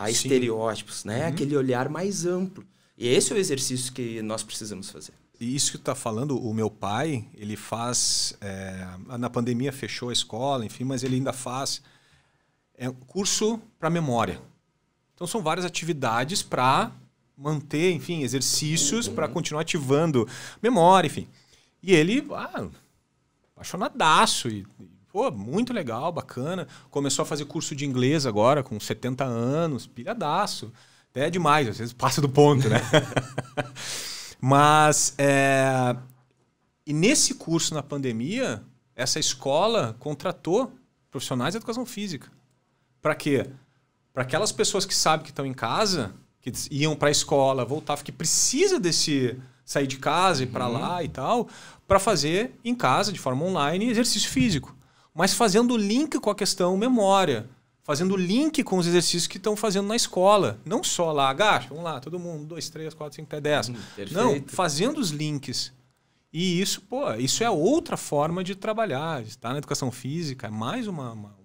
a Sim. estereótipos, né? Uhum. Aquele olhar mais amplo. E esse é o exercício que nós precisamos fazer. E isso que tu tá falando, o meu pai, ele faz. É, na pandemia fechou a escola, enfim, mas ele ainda faz é, curso para memória. Então são várias atividades para manter, enfim, exercícios uhum. para continuar ativando memória, enfim. E ele, ah, apaixonadaço e, Pô, muito legal, bacana. Começou a fazer curso de inglês agora, com 70 anos, pilhadaço. Até é demais, às vezes passa do ponto, né? Mas, é... e nesse curso na pandemia, essa escola contratou profissionais de educação física. Para quê? Para aquelas pessoas que sabem que estão em casa, que iam para a escola, voltavam, que precisa desse sair de casa e para uhum. lá e tal, para fazer em casa de forma online exercício físico mas fazendo link com a questão memória, fazendo link com os exercícios que estão fazendo na escola. Não só lá, agacha, vamos lá, todo mundo, dois, três, quatro, cinco, até dez. Hum, Não, fazendo os links. E isso, pô, isso é outra forma de trabalhar. Está na educação física, é mais uma, uma,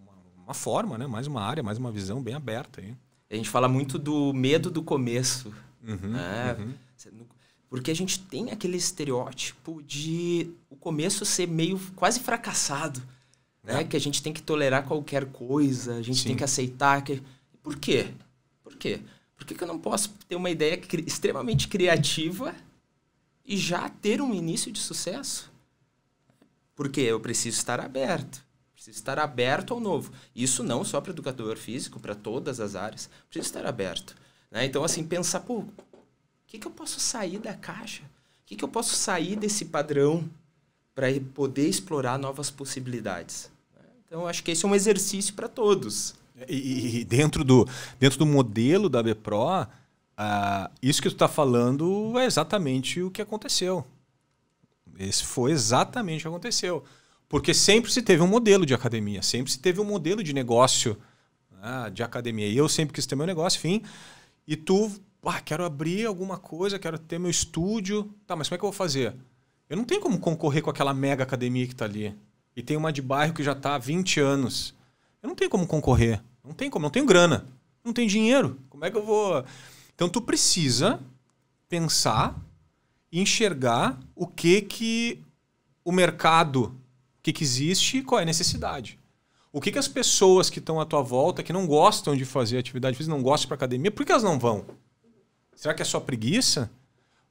uma, forma, né? mais uma área, mais uma visão bem aberta. hein. A gente fala muito do medo do começo. Uhum, né? Uhum. Porque a gente tem aquele estereótipo de o começo ser meio quase fracassado. Né? Tá. Que a gente tem que tolerar qualquer coisa, a gente Sim. tem que aceitar. Que... Por quê? Por quê? Por que, que eu não posso ter uma ideia cri extremamente criativa e já ter um início de sucesso? Porque eu preciso estar aberto. Preciso estar aberto ao novo. Isso não só para educador físico, para todas as áreas. Preciso estar aberto. Né? Então, assim, pensar, pô, o que, que eu posso sair da caixa? O que, que eu posso sair desse padrão para poder explorar novas possibilidades? Então, acho que esse é um exercício para todos. E, e, dentro, do, dentro do modelo da BPRO, uh, ah, isso que tu está falando é exatamente o que aconteceu. Esse foi exatamente o que aconteceu. Porque sempre se teve um modelo de academia, sempre se teve um modelo de negócio né, de academia. E eu sempre quis ter meu negócio, enfim. E tu, ah, quero abrir alguma coisa, quero ter meu estúdio. Tá, mas como é que eu vou fazer? Eu não tenho como concorrer com aquela mega academia que está ali e tem uma de bairro que já está há 20 anos. Eu não tenho como concorrer. Não tem como, não tenho grana. Não tenho dinheiro. Como é que eu vou. Então tu precisa pensar e enxergar o que que o mercado, o que, que existe e qual é a necessidade. O que, que as pessoas que estão à tua volta, que não gostam de fazer atividade física, não gostam para academia, por que elas não vão? Será que é só preguiça?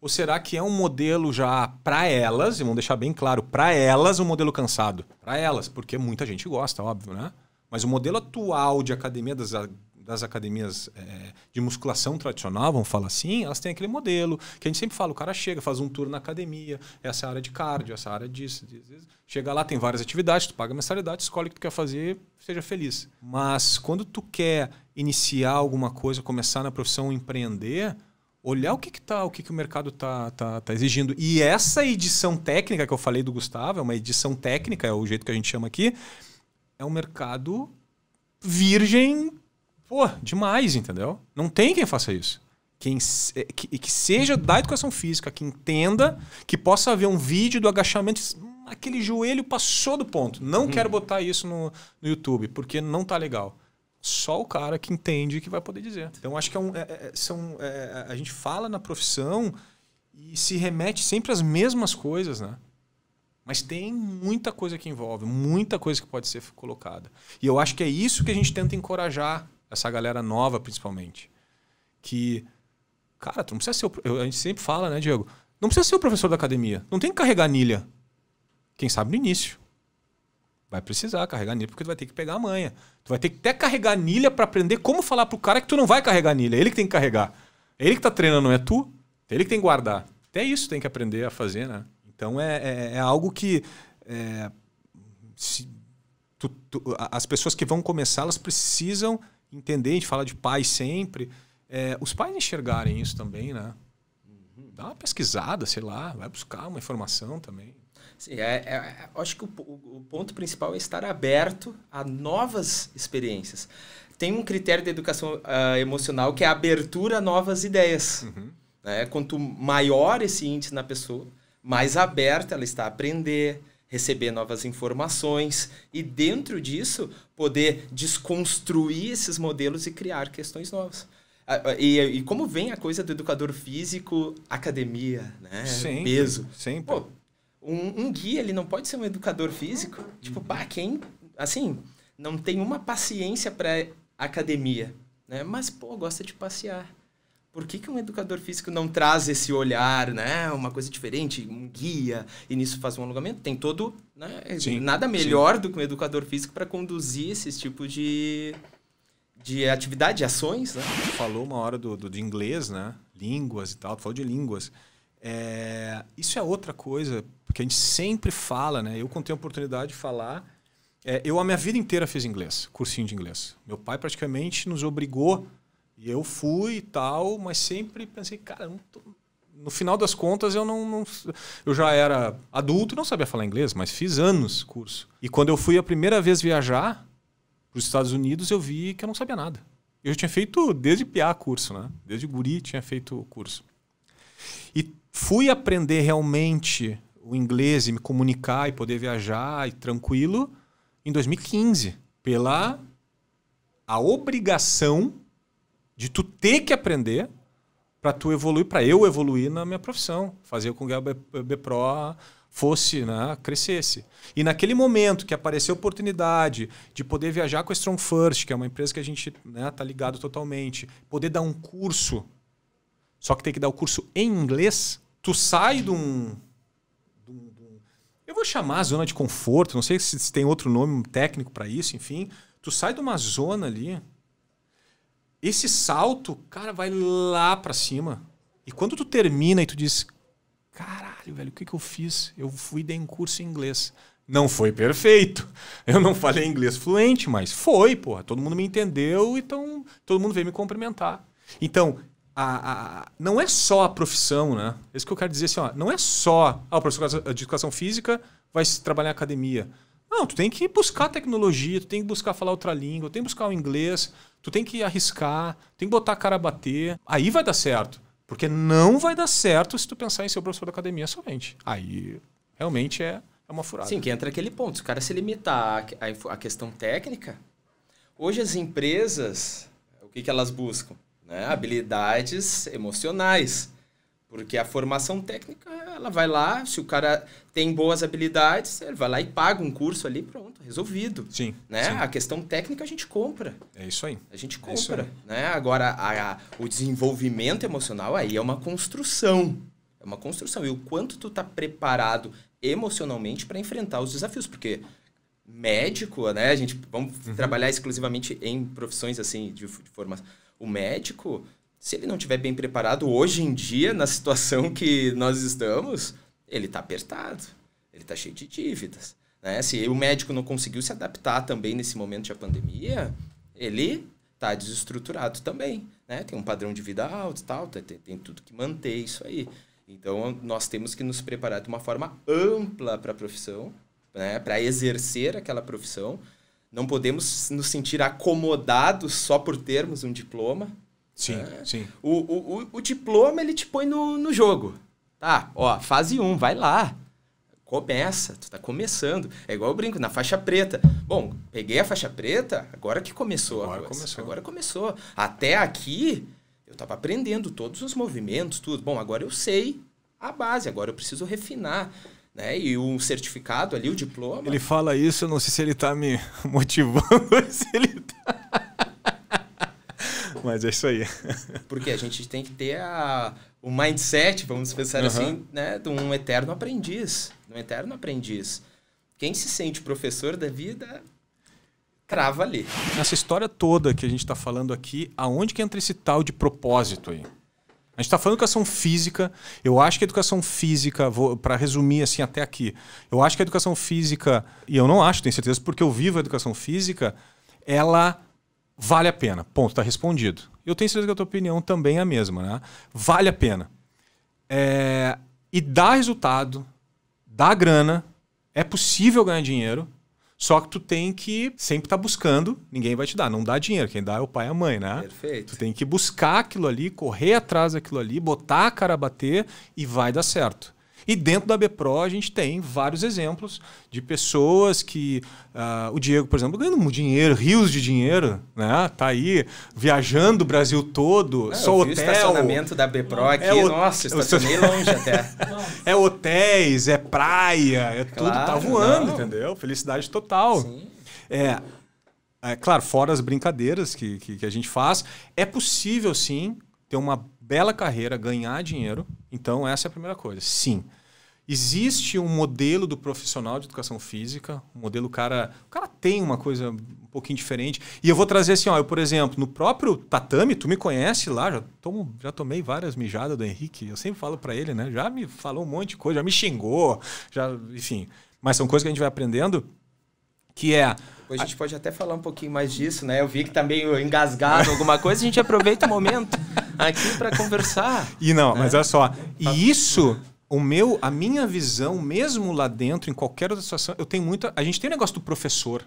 Ou será que é um modelo já para elas, e vamos deixar bem claro, para elas um modelo cansado? Para elas, porque muita gente gosta, óbvio, né? Mas o modelo atual de academia, das, das academias é, de musculação tradicional, vamos falar assim, elas têm aquele modelo que a gente sempre fala: o cara chega, faz um tour na academia, essa é área de cardio, essa é área disso, disso, disso. chega lá, tem várias atividades, tu paga mensalidade, escolhe o que tu quer fazer, seja feliz. Mas quando tu quer iniciar alguma coisa, começar na profissão, empreender, olhar o que que tá, o que, que o mercado tá, tá, tá, exigindo. E essa edição técnica que eu falei do Gustavo, é uma edição técnica, é o jeito que a gente chama aqui, é um mercado virgem, pô, demais, entendeu? Não tem quem faça isso. Quem, é, que, que seja da educação física, que entenda, que possa ver um vídeo do agachamento aquele joelho passou do ponto. Não hum. quero botar isso no, no YouTube, porque não tá legal só o cara que entende que vai poder dizer. Então acho que é um, é, é, são, é, a gente fala na profissão e se remete sempre às mesmas coisas, né? Mas tem muita coisa que envolve, muita coisa que pode ser colocada. E eu acho que é isso que a gente tenta encorajar essa galera nova, principalmente. Que, cara, tu não precisa ser. O, a gente sempre fala, né, Diego? Não precisa ser o professor da academia. Não tem que carregar anilha. Quem sabe no início. Vai precisar carregar anilha porque tu vai ter que pegar a manha. Tu vai ter que até carregar anilha para aprender como falar pro cara que tu não vai carregar anilha. É ele que tem que carregar. É ele que tá treinando, não é tu. É ele que tem que guardar. Até isso tem que aprender a fazer, né? Então é, é, é algo que é, se, tu, tu, as pessoas que vão começar, elas precisam entender, a gente fala de pai sempre, é, os pais enxergarem isso também, né? Dá uma pesquisada, sei lá, vai buscar uma informação também. Sim, é, é, é acho que o, o ponto principal é estar aberto a novas experiências. Tem um critério de educação uh, emocional que é a abertura a novas ideias. Uhum. Né? Quanto maior esse índice na pessoa, mais aberta ela está a aprender, receber novas informações e, dentro disso, poder desconstruir esses modelos e criar questões novas. Ah, ah, e, e como vem a coisa do educador físico, academia, né? Sempre, peso? Sempre. Pô, um, um guia, ele não pode ser um educador físico. Uhum. Tipo, pá, quem, assim, não tem uma paciência para academia, né? Mas, pô, gosta de passear. Por que, que um educador físico não traz esse olhar, né? Uma coisa diferente, um guia, e nisso faz um alongamento? Tem todo, né? Sim, Nada melhor sim. do que um educador físico para conduzir esses tipos de, de atividade, de ações, né? Falou uma hora do, do, de inglês, né? Línguas e tal, falou de línguas. É, isso é outra coisa que a gente sempre fala, né? Eu contei a oportunidade de falar. É, eu a minha vida inteira fiz inglês, cursinho de inglês. Meu pai praticamente nos obrigou e eu fui e tal, mas sempre pensei, cara, tô... no final das contas eu não, não, eu já era adulto, não sabia falar inglês, mas fiz anos curso. E quando eu fui a primeira vez viajar para os Estados Unidos, eu vi que eu não sabia nada. Eu tinha feito desde piá curso, né? Desde guri tinha feito curso. E Fui aprender realmente o inglês e me comunicar e poder viajar e tranquilo em 2015, pela a obrigação de tu ter que aprender para tu evoluir, para eu evoluir na minha profissão, fazer com que a BPro fosse, né, crescesse. E naquele momento que apareceu a oportunidade de poder viajar com a Strong First, que é uma empresa que a gente né, tá ligado totalmente, poder dar um curso, só que tem que dar o curso em inglês, tu sai de um, de um, de um eu vou chamar zona de conforto, não sei se tem outro nome técnico para isso, enfim, tu sai de uma zona ali, esse salto, cara, vai lá para cima. E quando tu termina e tu diz, caralho, velho, o que, que eu fiz? Eu fui dar um curso em inglês. Não foi perfeito. Eu não falei inglês fluente, mas foi, porra. Todo mundo me entendeu, então todo mundo veio me cumprimentar. Então, a, a, não é só a profissão, né? É isso que eu quero dizer assim, ó, não é só ah, o professor de educação física vai trabalhar na academia. Não, tu tem que buscar tecnologia, tu tem que buscar falar outra língua, tu tem que buscar o inglês, tu tem que arriscar, tem que botar a cara a bater. Aí vai dar certo. Porque não vai dar certo se tu pensar em ser o professor da academia somente. Aí realmente é, é uma furada. Sim, que entra aquele ponto. Se o cara se limitar à, questão técnica, hoje as empresas, o que, que elas buscam? né? habilidades emocionais. Porque a formação técnica, ela vai lá, se o cara tem boas habilidades, ele vai lá e paga um curso ali, pronto, resolvido. Sim. Né? Sim. A questão técnica a gente compra. É isso aí. A gente é compra. É né? Agora, a, a, o desenvolvimento emocional aí é uma construção. É uma construção. E o quanto tu tá preparado emocionalmente para enfrentar os desafios. Porque médico, né? A gente vamos uhum. trabalhar exclusivamente em profissões assim de, de formação o médico, se ele não tiver bem preparado hoje em dia, na situação que nós estamos, ele está apertado, ele está cheio de dívidas. Né? Se o médico não conseguiu se adaptar também nesse momento de pandemia, ele está desestruturado também. Né? Tem um padrão de vida alto tal, tem, tem tudo que manter isso aí. Então, nós temos que nos preparar de uma forma ampla para a profissão, né? para exercer aquela profissão não podemos nos sentir acomodados só por termos um diploma. Sim, né? sim. O, o, o, o, diploma, ele te põe no, no jogo. Tá, ó, fase 1, um, vai lá. Começa, tu tá começando. É igual eu brinco, na faixa preta. Bom, peguei a faixa preta, agora que começou agora a coisa. Começou. Agora começou. Até aqui, eu tava aprendendo todos os movimentos, tudo. Bom, agora eu sei a base, agora eu preciso refinar né? E o certificado ali, o diploma. Ele fala isso, eu não sei se ele está me motivando, se ele tá... Mas é isso aí. Porque a gente tem que ter a, o mindset, vamos pensar uhum. assim, né? De um eterno aprendiz. De um eterno aprendiz. Quem se sente professor da vida, crava ali. Nessa história toda que a gente está falando aqui, aonde que entra esse tal de propósito aí? A gente está falando de educação física. Eu acho que a educação física, para resumir assim até aqui, eu acho que a educação física, e eu não acho, tenho certeza, porque eu vivo a educação física, ela vale a pena. Ponto, está respondido. Eu tenho certeza que a tua opinião também é a mesma, né? Vale a pena. É... E dá resultado, dá grana, é possível ganhar dinheiro só que tu tem que sempre estar tá buscando, ninguém vai te dar, não dá dinheiro, quem dá é o pai e a mãe, né? Perfeito. Tu tem que buscar aquilo ali, correr atrás daquilo ali, botar a cara a bater e vai dar certo. E dentro da BPRO a gente tem vários exemplos de pessoas que. Uh, o Diego, por exemplo, ganhando dinheiro, rios de dinheiro, né? Tá aí viajando o Brasil todo, Não, é, só eu hotel. Vi o estacionamento da BPRO é aqui, é o... nossa, estacionei longe até. é hotéis, é praia, é claro, tudo, tá voando, não. entendeu? Felicidade total. Sim. É, é, claro, fora as brincadeiras que, que, que, a gente faz, é possível sim ter uma bela carreira, ganhar dinheiro. Então, essa é a primeira coisa. Sim. Existe um modelo do profissional de educação física, um modelo cara, o cara tem uma coisa um pouquinho diferente. E eu vou trazer assim, ó, eu, por exemplo, no próprio tatame, tu me conhece lá, já, tomo, já tomei várias mijadas do Henrique, eu sempre falo para ele, né? Já me falou um monte de coisa, já me xingou, já, enfim. Mas são coisas que a gente vai aprendendo que é Hoje a gente pode até falar um pouquinho mais disso, né? Eu vi que tá meio engasgado alguma coisa, a gente aproveita o momento. aqui para conversar. E não, né? mas é. olha só. E tá. isso, o meu, a minha visão, mesmo lá dentro, em qualquer outra situação, eu tenho muita. A gente tem o um negócio do professor.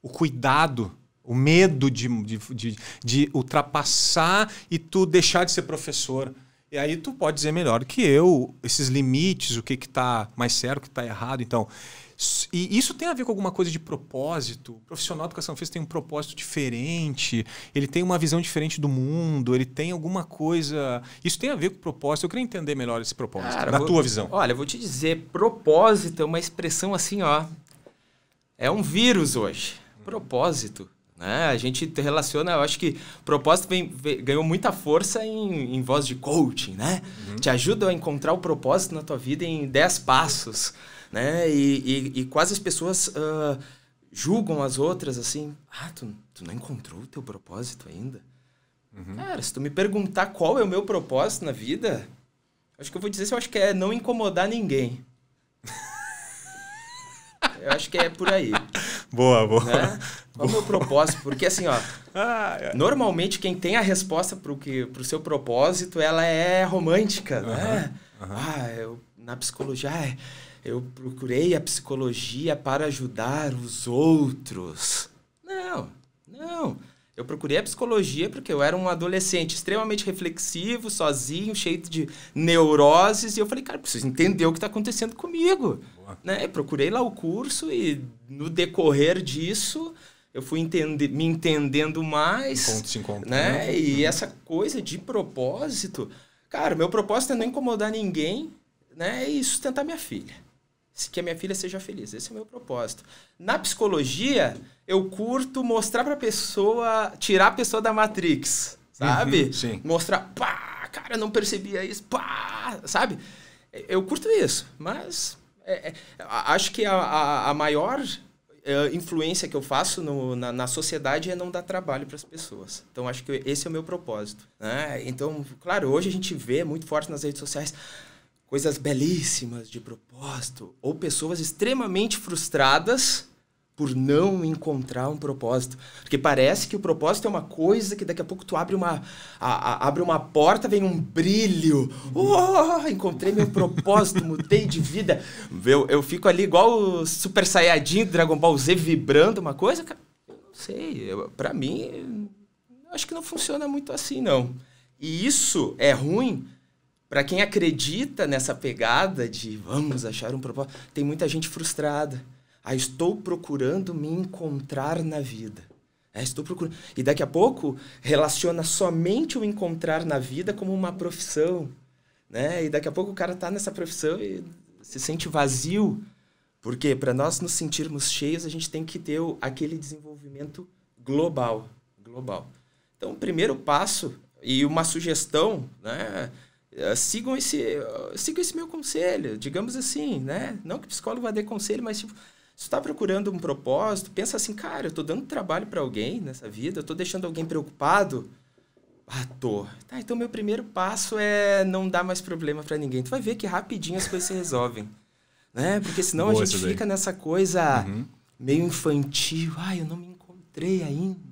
O cuidado, o medo de, de, de, de ultrapassar e tu deixar de ser professor. E aí tu pode dizer melhor que eu, esses limites, o que que tá mais certo, o que tá errado. Então, e isso tem a ver com alguma coisa de propósito? O profissional de educação física tem um propósito diferente, ele tem uma visão diferente do mundo, ele tem alguma coisa. Isso tem a ver com propósito? Eu queria entender melhor esse propósito, Cara, na vou, tua visão. Olha, vou te dizer, propósito é uma expressão assim, ó. É um vírus hoje. Propósito. Né? A gente relaciona, eu acho que propósito vem, vem, ganhou muita força em, em voz de coaching, né? Uhum. Te ajuda a encontrar o propósito na tua vida em 10 passos né? E, e, e quase as pessoas uh, julgam as outras assim, ah, tu, tu não encontrou o teu propósito ainda? Uhum. Cara, se tu me perguntar qual é o meu propósito na vida, acho que eu vou dizer se eu acho que é não incomodar ninguém. eu acho que é por aí. Boa, boa. Né? Qual é o meu propósito? Porque assim, ó, normalmente quem tem a resposta para o seu propósito, ela é romântica, uhum, né? Uhum. Ah, eu, na psicologia, ah, é, eu procurei a psicologia para ajudar os outros. Não, não. Eu procurei a psicologia porque eu era um adolescente extremamente reflexivo, sozinho, cheio de neuroses. E eu falei, cara, preciso entender o que está acontecendo comigo. Né? Eu procurei lá o curso e no decorrer disso eu fui me entendendo mais. Encontro, se encontro, né? E essa coisa de propósito. Cara, meu propósito é não incomodar ninguém né? e sustentar minha filha que a minha filha seja feliz. Esse é o meu propósito. Na psicologia, eu curto mostrar para a pessoa, tirar a pessoa da Matrix, uhum, sabe? Uhum, sim. Mostrar, pá, cara, não percebia isso, pá, sabe? Eu curto isso, mas é, é, acho que a, a, a maior é, influência que eu faço no, na, na, sociedade é não dar trabalho para as pessoas. Então acho que esse é o meu propósito. Né? Então, claro, hoje a gente vê muito forte nas redes sociais coisas belíssimas de propósito, ou pessoas extremamente frustradas por não encontrar um propósito. Porque parece que o propósito é uma coisa que daqui a pouco tu abre uma, a, a, abre uma porta, vem um brilho. Oh, encontrei meu propósito, mudei de vida. Eu, eu fico ali igual o Super Saiyajin Dragon Ball Z vibrando uma coisa. Cara, eu não sei, para pra mim, acho que não funciona muito assim, não. E isso é ruim para quem acredita nessa pegada de vamos achar um propósito, tem muita gente frustrada. Ah, estou procurando me encontrar na vida. Ah, estou procurando. E daqui a pouco relaciona somente o encontrar na vida como uma profissão, né? E daqui a pouco o cara está nessa profissão e se sente vazio. Porque para nós nos sentirmos cheios, a gente tem que ter aquele desenvolvimento global, global. Então, o primeiro passo e uma sugestão, né, eh, sigam esse, eh, sigam esse meu conselho, digamos assim, né? Não que psicólogo vá dar conselho, mas tipo, se está procurando um propósito, pensa assim, cara, eu estou dando trabalho para alguém nessa vida, eu estou deixando alguém preocupado. Ah, tô. Tá, então meu primeiro passo é não dar mais problema para ninguém. Tu vai ver que rapidinho as coisas se resolvem. Né? Porque senão Boa, a gente fica nessa coisa uhum. meio infantil. Ah, eu não me encontrei ainda.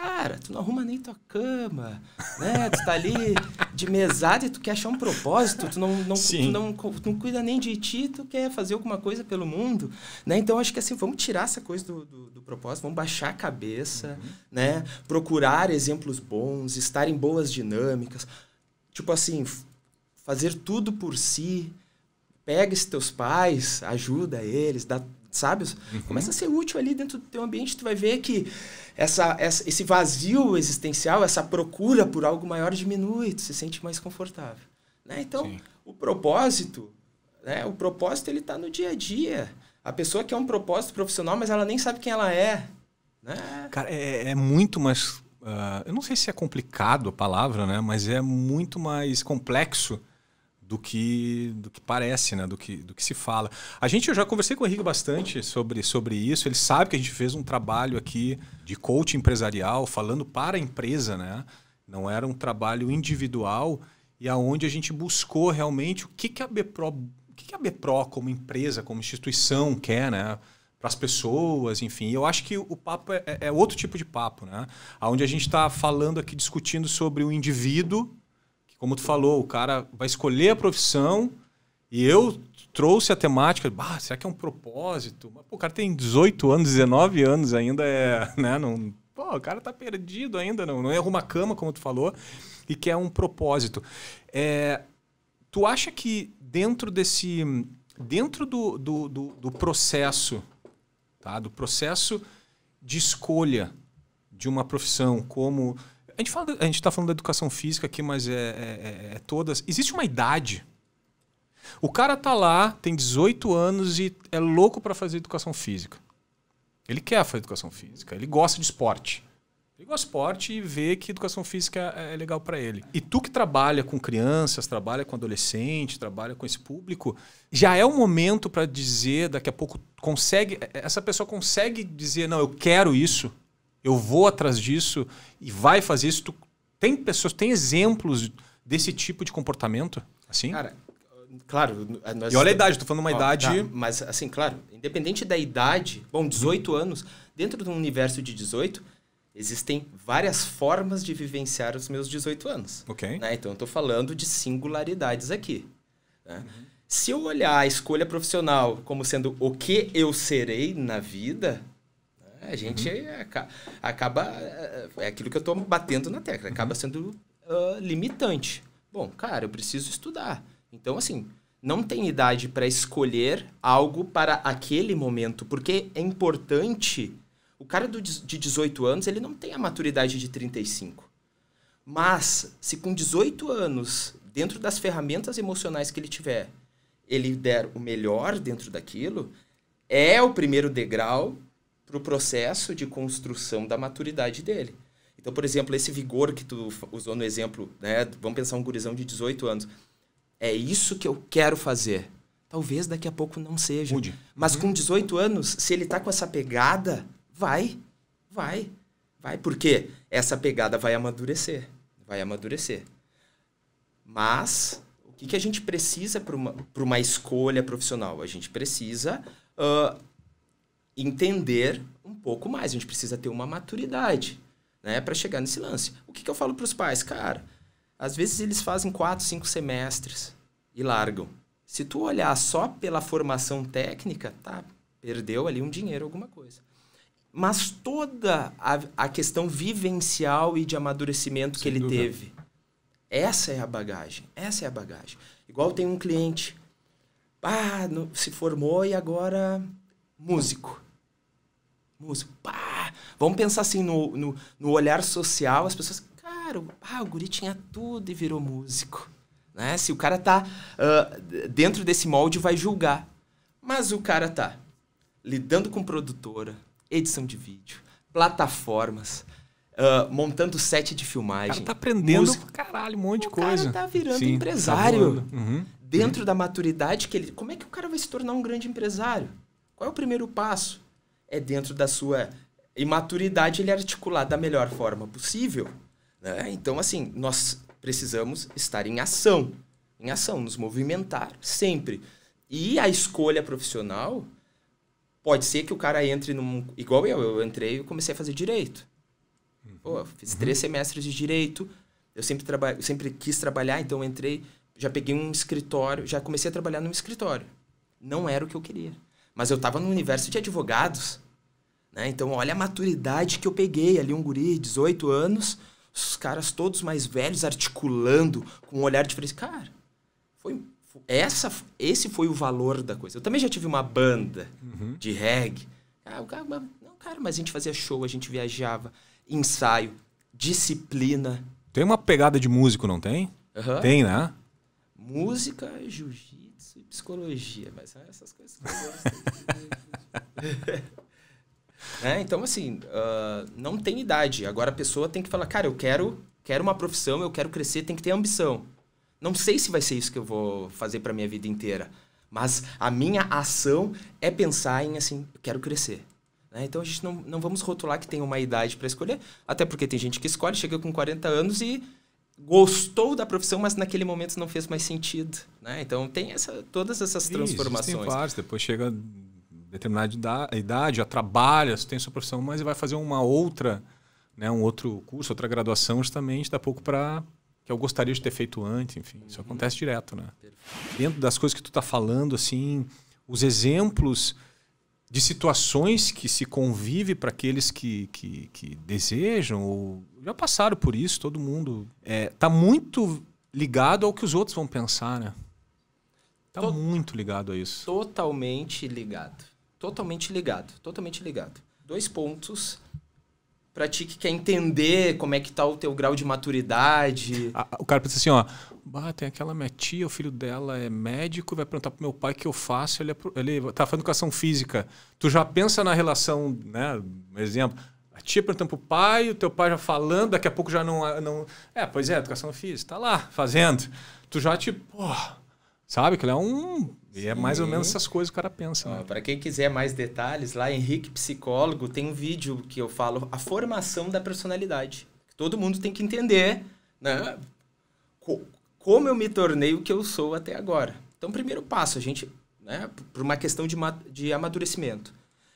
Cara, tu não arruma nem tua cama, né? Tu tá ali de mesada e tu quer achar um propósito, tu não, não, tu não, tu não cuida nem de ti, tu quer fazer alguma coisa pelo mundo, né? Então, acho que assim, vamos tirar essa coisa do, do, do propósito, vamos baixar a cabeça, uhum. né? Procurar exemplos bons, estar em boas dinâmicas. Tipo assim, fazer tudo por si, pega esses teus pais, ajuda eles, dá sabe? Uhum. Começa a ser útil ali dentro do teu ambiente, tu vai ver que essa, essa, esse vazio existencial, essa procura por algo maior diminui, tu se sente mais confortável. Né? Então, Sim. o propósito, né? o propósito ele está no dia a dia. A pessoa quer um propósito profissional, mas ela nem sabe quem ela é. Né? Cara, é, é muito mais... Uh, eu não sei se é complicado a palavra, né? mas é muito mais complexo do que, do que parece, né? do, que, do que se fala. A gente, eu já conversei com o Henrique bastante sobre, sobre isso. Ele sabe que a gente fez um trabalho aqui de coaching empresarial, falando para a empresa, né? Não era um trabalho individual e aonde a gente buscou realmente o que, que a Bpro o que, que a Bepro como empresa, como instituição quer, né? para as pessoas, enfim. Eu acho que o papo é, é, é outro tipo de papo, né? Onde a gente está falando aqui, discutindo sobre o indivíduo como tu falou, o cara vai escolher a profissão e eu trouxe a temática, bah, será que é um propósito? Mas, pô, o cara tem 18 anos, 19 anos ainda, é, né? Não, pô, o cara tá perdido ainda, não, não erra uma cama, como tu falou, e quer um propósito. É, tu acha que dentro desse... Dentro do, do, do, do processo, tá? Do processo de escolha de uma profissão como a gente, fala, a gente tá falando da educação física aqui, mas é, é, é, é todas. Existe uma idade. O cara tá lá, tem 18 anos e é louco para fazer educação física. Ele quer fazer educação física, ele gosta de esporte. Ele gosta de esporte e vê que educação física é, é legal para ele. E tu que trabalha com crianças, trabalha com adolescente, trabalha com esse público, já é o momento para dizer, daqui a pouco consegue, essa pessoa consegue dizer, não, eu quero isso eu vou atrás disso e vai fazer isso. Tu tem pessoas, tem exemplos desse tipo de comportamento? Assim? Cara, claro. Eh, nós... E olha a idade, tô falando uma idade. Tá, mas, assim, claro, independente da idade, bom, 18 anos, dentro de um universo de 18, existem várias formas de vivenciar os meus 18 anos. Ok. Né? Então, eu estou falando de singularidades aqui. Né? Uhum. Se eu olhar a escolha profissional como sendo o que eu serei na vida, é, a gente uhum. acaba, é, é aquilo que eu estou batendo na tecla, uhum. acaba sendo uh, limitante. Bom, cara, eu preciso estudar. Então, assim, não tem idade para escolher algo para aquele momento, porque é importante. O cara do, de 18 anos, ele não tem a maturidade de 35. Mas, se com 18 anos, dentro das ferramentas emocionais que ele tiver, ele der o melhor dentro daquilo, é o primeiro degrau para o processo de construção da maturidade dele. Então, por exemplo, esse vigor que tu usou no exemplo, né? Vamos pensar um gurizão de 18 anos. É isso que eu quero fazer. Talvez daqui a pouco não seja. Mude. Mas uhum. com 18 anos, se ele está com essa pegada, vai, vai, vai. Porque essa pegada vai amadurecer, vai amadurecer. Mas o que, que a gente precisa para uma, uma escolha profissional? A gente precisa uh, entender um pouco mais. A gente precisa ter uma maturidade, né, para chegar nesse lance. O que, que eu falo para os pais, cara? Às vezes eles fazem quatro, cinco semestres e largam. Se tu olhar só pela formação técnica, tá, perdeu ali um dinheiro, alguma coisa. Mas toda a, a questão vivencial e de amadurecimento Sem que ele dúvida. teve, essa é a bagagem. Essa é a bagagem. Igual tem um cliente, ah, no, se formou e agora músico. Músico. Pá! Vamos pensar assim no, no, no olhar social, as pessoas. Cara, ah, o guri tinha tudo e virou músico. Né? Se o cara tá uh, dentro desse molde, vai julgar. Mas o cara tá lidando com produtora, edição de vídeo, plataformas, uh, montando set de filmagem. O cara tá aprendendo caralho, um monte o de coisa. O cara tá virando Sim, tá empresário. Tá uhum. Dentro uhum. da maturidade que ele. Como é que o cara vai se tornar um grande empresário? Qual é o primeiro passo? É dentro da sua imaturidade ele articular da melhor forma possível. Né? Então, assim, nós precisamos estar em ação, em ação, nos movimentar sempre. E a escolha profissional pode ser que o cara entre num. Igual eu, eu entrei e comecei a fazer direito. Pô, uhum. fiz três uhum. semestres de direito, eu sempre, traba... Eu sempre quis trabalhar, então entrei, já peguei um escritório, já comecei a trabalhar num escritório. Não era o que eu queria. Mas eu estava no universo de advogados. Né? Então, olha a maturidade que eu peguei ali, um guri, 18 anos, os caras todos mais velhos articulando com um olhar diferente. Cara, foi, foi essa, esse foi o valor da coisa. Eu também já tive uma banda uhum. de reggae. Ah, o cara, não, cara, mas a gente fazia show, a gente viajava, ensaio, disciplina. Tem uma pegada de músico, não tem? Uhum. Tem, né? Música, jiu-jitsu psicologia, mas essas coisas que eu gosto. é, então, assim, uh, não tem idade. Agora a pessoa tem que falar, cara, eu quero, quero uma profissão, eu quero crescer, tem que ter ambição. Não sei se vai ser isso que eu vou fazer para minha vida inteira, mas a minha ação é pensar em, assim, eu quero crescer. Né? Então a gente não, não vamos rotular que tem uma idade para escolher, até porque tem gente que escolhe, chega com 40 anos e gostou da profissão, mas naquele momento não fez mais sentido. Né? Então tem essa, todas essas transformações. várias, depois chega a determinada idade, já trabalha, tem sua profissão, mas vai fazer uma outra, né, um outro curso, outra graduação justamente, dá pouco para que eu gostaria de ter feito antes, enfim. Isso uhum. acontece direto, né? Perfeito. Dentro das coisas que tu está falando, assim, os exemplos de situações que se convive para aqueles que, que, que, desejam ou já passaram por isso, todo mundo está é, muito ligado ao que os outros vão pensar, né? Tá to muito ligado a isso. Totalmente ligado. Totalmente ligado. Totalmente ligado. Dois pontos para ti que quer entender como é que tá o teu grau de maturidade. o cara pensa assim, ó, bah, tem aquela minha tia, o filho dela é médico, vai perguntar pro meu pai o que eu faço, ele, é, ele tá fazendo educação física. Tu já pensa na relação, né, um exemplo, a tia perguntando pro pai, o teu pai já falando, daqui a pouco já não... não é, pois é, educação física, tá lá, fazendo. Tu já te... Sabe? Que ele é um. E é mais ou menos essas coisas que o cara pensa. Né? Para quem quiser mais detalhes, lá Henrique Psicólogo tem um vídeo que eu falo a formação da personalidade. Todo mundo tem que entender né? como eu me tornei o que eu sou até agora. Então, primeiro passo, a gente, né, por uma questão de, de amadurecimento,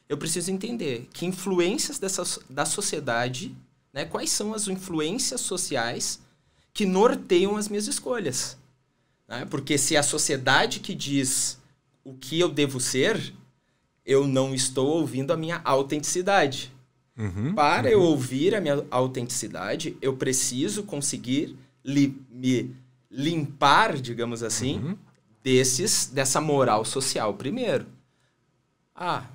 eu preciso entender que influências dessa, da sociedade, né, quais são as influências sociais que norteiam as minhas escolhas. Né? Porque se a sociedade que diz o que eu devo ser, eu não estou ouvindo a minha autenticidade. Uhum, Para uhum. eu ouvir a minha autenticidade, eu preciso conseguir li me limpar, digamos assim, uhum. desses dessa moral social primeiro. Ah,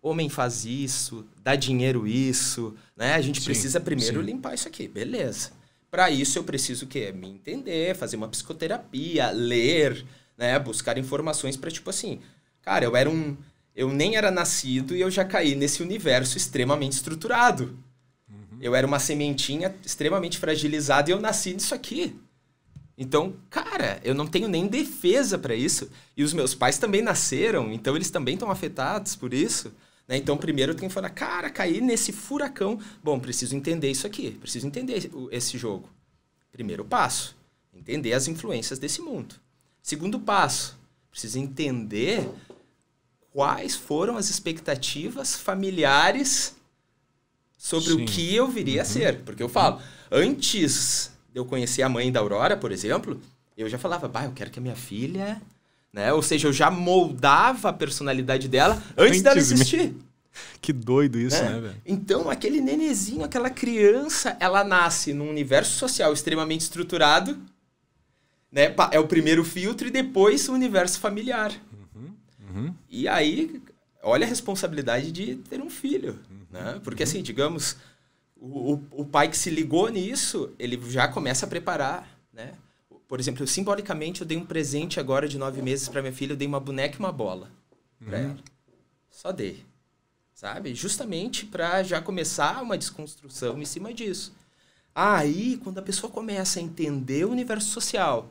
homem faz isso, dá dinheiro isso, né? A gente sim, precisa primeiro sim. limpar isso aqui, beleza? Para isso eu preciso que me entender, fazer uma psicoterapia, ler, né, buscar informações para tipo assim, cara, eu era um eu nem era nascido e eu já caí nesse universo extremamente estruturado. Uhum. Eu era uma sementinha extremamente fragilizada e eu nasci nisso aqui. Então, cara, eu não tenho nem defesa para isso. E os meus pais também nasceram, então eles também estão afetados por isso. Né? Então, primeiro tem que falar, cara, cair nesse furacão. Bom, preciso entender isso aqui, preciso entender esse jogo. Primeiro passo, entender as influências desse mundo. Segundo passo, preciso entender quais foram as expectativas familiares sobre Sim. o que eu viria uhum. a ser. Porque eu falo, antes de eu conhecer a mãe da Aurora, por exemplo, eu já falava, bah, eu quero que a minha filha né? Ou seja, eu já moldava a personalidade dela antes, dela existir. Que doido isso, né, né velho? Então, aquele nenezinho, aquela criança, ela nasce num universo social extremamente estruturado, né? É o primeiro filtro e depois o universo familiar. Uhum, uhum. E aí, olha a responsabilidade de ter um filho, uhum, né? Porque uhum. assim, digamos, o, o pai que se ligou nisso, ele já começa a preparar, né? Por exemplo, eu, simbolicamente eu dei um presente agora de nove meses para minha filha, eu dei uma boneca e uma bola uhum. para ela. Só dei. Sabe? Justamente para já começar uma desconstrução em cima disso. Aí, quando a pessoa começa a entender o universo social,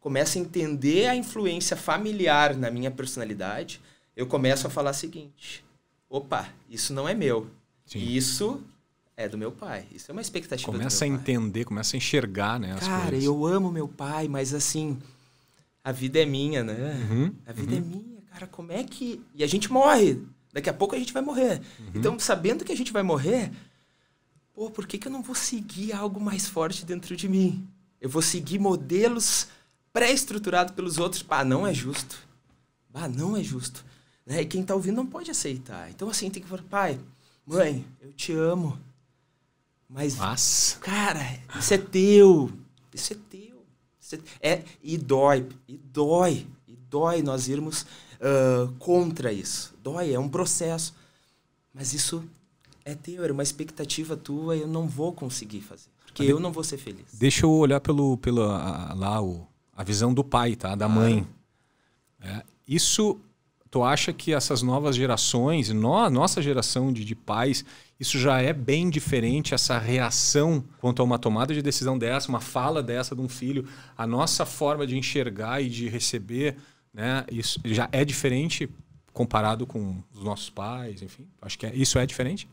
começa a entender a influência familiar na minha personalidade, eu começo a falar o seguinte: opa, isso não é meu. Sim. Isso é do meu pai. Isso é uma expectativa Começa a entender, começa a enxergar, né? Cara, eu amo meu pai, mas assim, a vida é minha, né? Uhum, a vida é uhum. é minha, cara. Como é que. E a gente morre. Daqui a pouco a gente vai morrer. Uhum. Então, sabendo que a gente vai morrer, pô, por que, que eu não vou seguir algo mais forte dentro de mim? Eu vou seguir modelos pré-estruturados pelos outros. Ah, não é justo. Ah, não é justo. Né? E quem tá ouvindo não pode aceitar. Então, assim, tem que falar, pai, mãe, eu te amo mas, cara, isso é teu. Isso é teu. Isso é, é, e dói, e dói, e dói nós irmos uh, contra isso. Dói, é um processo. Mas isso é teu, era uma expectativa tua, eu não vou conseguir fazer. Porque Mas eu de, não vou ser feliz. Deixa eu olhar pelo, pela, lá o, a visão do pai, tá? Da ah. mãe. É, isso Tu acha que essas novas gerações, no, nossa geração de, de pais, isso já é bem diferente, essa reação quanto a uma tomada de decisão dessa, uma fala dessa de um filho, a nossa forma de enxergar e de receber, né? Isso já é diferente comparado com os nossos pais, enfim. Acho que é, isso é diferente?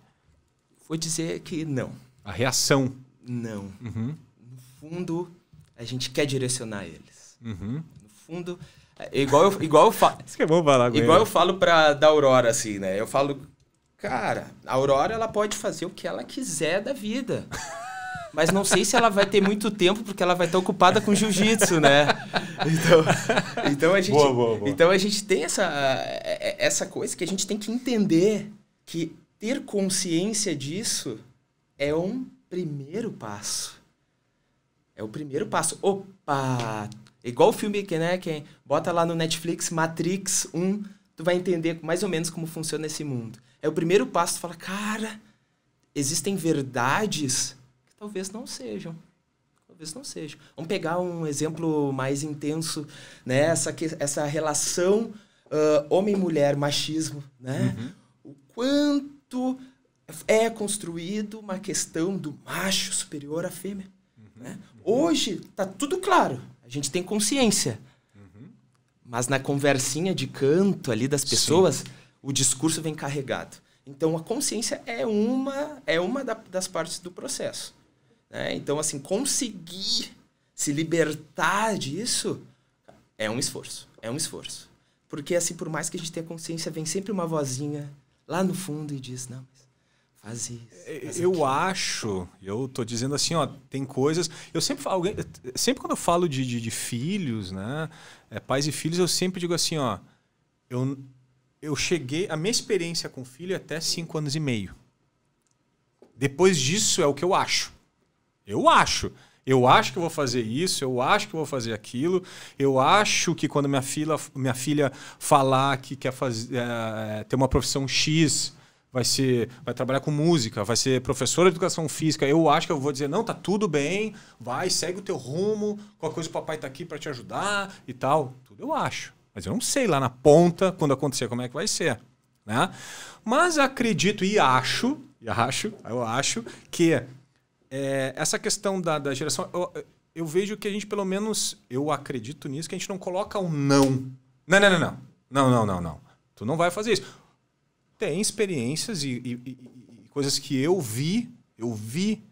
Vou dizer que não. A reação? Não. Uhum. No fundo, a gente quer direcionar eles. Uhum. No fundo, é, igual eu, igual eu falo. Isso que é bom falar Igual ele. eu falo pra, da Aurora, assim, né? Eu falo, cara, a Aurora ela pode fazer o que ela quiser da vida. Mas não sei se ela vai ter muito tempo, porque ela vai estar ocupada com jiu-jitsu, né? Então, então, a gente, boa, boa, boa. então a gente tem essa, é, é, essa coisa que a gente tem que entender que ter consciência disso é um primeiro passo. É o primeiro passo. Opa, Igual o filme que, né, que bota lá no Netflix Matrix 1, tu vai entender mais ou menos como funciona esse mundo. É o primeiro passo, tu fala, cara, existem verdades que talvez não sejam. Talvez não sejam. Vamos pegar um exemplo mais intenso, né? Essa, que, essa relação uh, homem-mulher, machismo, né? Uhum. O quanto é construído uma questão do macho superior à fêmea. Uhum. Né? Hoje tá tudo claro a gente tem consciência. Uhum. Mas na conversinha de canto ali das pessoas, Sim. o discurso vem carregado. Então a consciência é uma é uma da, das partes do processo. Né? Então assim conseguir se libertar disso é um esforço, é um esforço, porque assim por mais que a gente tenha consciência vem sempre uma vozinha lá no fundo e diz não eu acho, eu tô dizendo assim, ó, tem coisas. Eu sempre falo, alguém, sempre quando eu falo de, de, de filhos, né, é, pais e filhos, eu sempre digo assim, ó, eu, eu cheguei, a minha experiência com filho é até cinco anos e meio. Depois disso é o que eu acho. Eu acho. Eu acho que eu vou fazer isso, eu acho que eu vou fazer aquilo, eu acho que quando minha filha, minha filha falar que quer fazer, eh, é, ter uma profissão X, vai ser, vai trabalhar com música, vai ser professor de educação física, eu acho que eu vou dizer, não, tá tudo bem, vai, segue o teu rumo, qualquer coisa o papai tá aqui para te ajudar e tal. Tudo eu acho. Mas eu não sei lá na ponta, quando acontecer, como é que vai ser. Né? Mas acredito e acho, e acho, eu acho, que é, essa questão da, da geração. Eu, eu vejo que a gente, pelo menos, eu acredito nisso, que a gente não coloca o um não. Não, não, não, não. Não, não, não, não. Tu não vai fazer isso tem experiências e, e, e, coisas que eu vi, eu vi,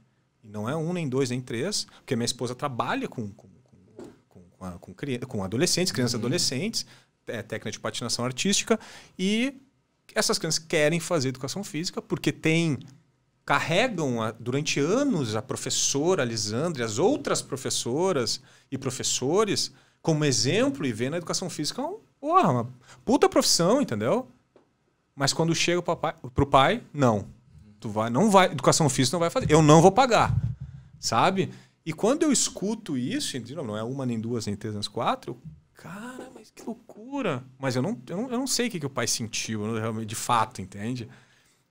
e não é um, nem dois, nem três, porque minha esposa trabalha com, com, com, com, a, com, com adolescentes, crianças uhum. adolescentes, é, técnica de patinação artística, e essas crianças querem fazer educação física porque tem carregam a, durante anos a professora Lisandra e as outras professoras e professores como exemplo e vê na educação física um, porra, uma puta profissão, entendeu? Mas quando chega para o pai, não. Tu vai, não vai, educação física não vai fazer. Eu não vou pagar. Sabe? E quando eu escuto isso, não é uma, nem duas, nem três, nem quatro, cara, mas que loucura. Mas eu não, eu não, eu não sei o que, que o pai sentiu, né, realmente de fato, entende?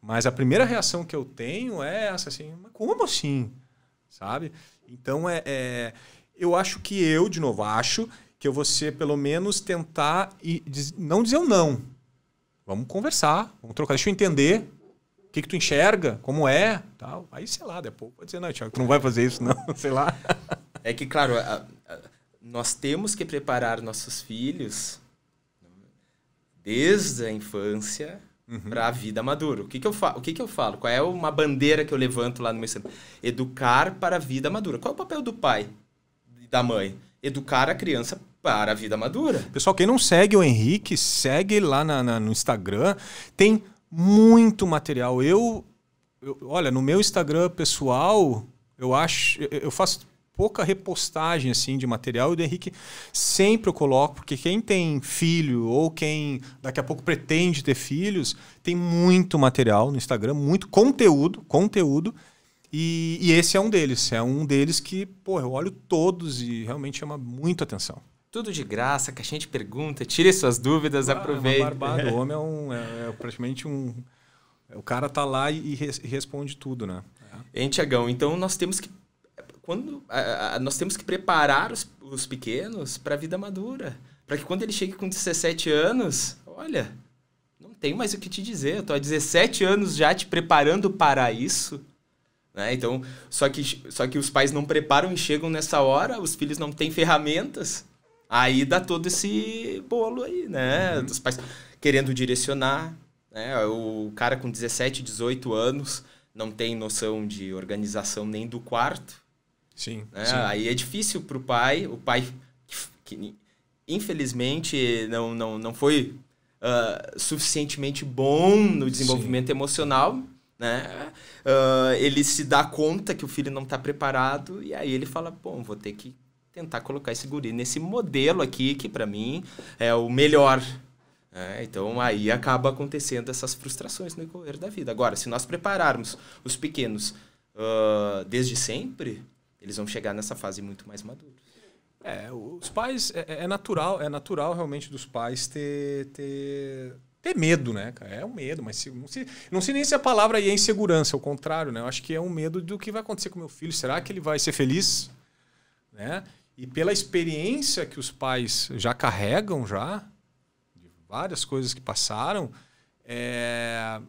Mas a primeira reação que eu tenho é essa, assim, mas como assim? Sabe? Então, é, é, eu acho que eu, de novo, acho que eu vou ser, pelo menos, tentar e não dizer o um não, Vamos conversar, vamos trocar. Deixa eu entender o que, que tu enxerga, como é, tal. Aí, sei lá, depois pode dizer, não, Tiago, tu não vai fazer isso, não, sei lá. É que, claro, a, a, nós temos que preparar nossos filhos desde a infância uhum. para a vida madura. O, que, que, eu o que, que eu falo? Qual é uma bandeira que eu levanto lá no meu centro? Educar para a vida madura. Qual é o papel do pai e da mãe? Educar a criança para a vida madura. Pessoal, quem não segue o Henrique, segue lá na, na, no Instagram. Tem muito material. Eu, eu, olha, no meu Instagram pessoal, eu acho, eu faço pouca repostagem assim de material e do Henrique sempre eu coloco porque quem tem filho ou quem daqui a pouco pretende ter filhos tem muito material no Instagram muito conteúdo conteúdo e, e esse é um deles é um deles que pô eu olho todos e realmente chama muito atenção tudo de graça, caixinha de pergunta, tire suas dúvidas, ah, aproveite. É barbado. o homem é, um, é, é praticamente um. É, o cara tá lá e, e responde tudo, né? É. Hein, Tiagão? Então nós temos que. Quando, a, a, nós temos que preparar os, os pequenos para a vida madura. Para que quando ele chegue com 17 anos, olha, não tem mais o que te dizer. Eu tô há 17 anos já te preparando para isso. Né? Então, só que, só que os pais não preparam e chegam nessa hora, os filhos não têm ferramentas. Aí dá todo esse bolo aí, né? Uhum. Dos pais querendo direcionar, né? O cara com 17, 18 anos não tem noção de organização nem do quarto. Sim. Né? sim. Aí é difícil para o pai, o pai que, que, infelizmente não, não, não foi uh, suficientemente bom no desenvolvimento sim. emocional, né? Uh, ele se dá conta que o filho não está preparado e aí ele fala, bom, vou ter que tentar colocar esse guri nesse modelo aqui, que para mim é o melhor. É, então aí acaba acontecendo essas frustrações no decorrer da vida. Agora, se nós prepararmos os pequenos uh, desde sempre, eles vão chegar nessa fase muito mais maduros. É, os pais é, é, é natural, é natural realmente dos pais ter, ter ter medo, né, É um medo, mas se, não, sei, não sei nem se a palavra aí é insegurança, ao é contrário, né? Eu acho que é um medo do que vai acontecer com meu filho. Será que ele vai ser feliz, né? E pela experiência que os pais já carregam, já, de várias coisas que passaram, é,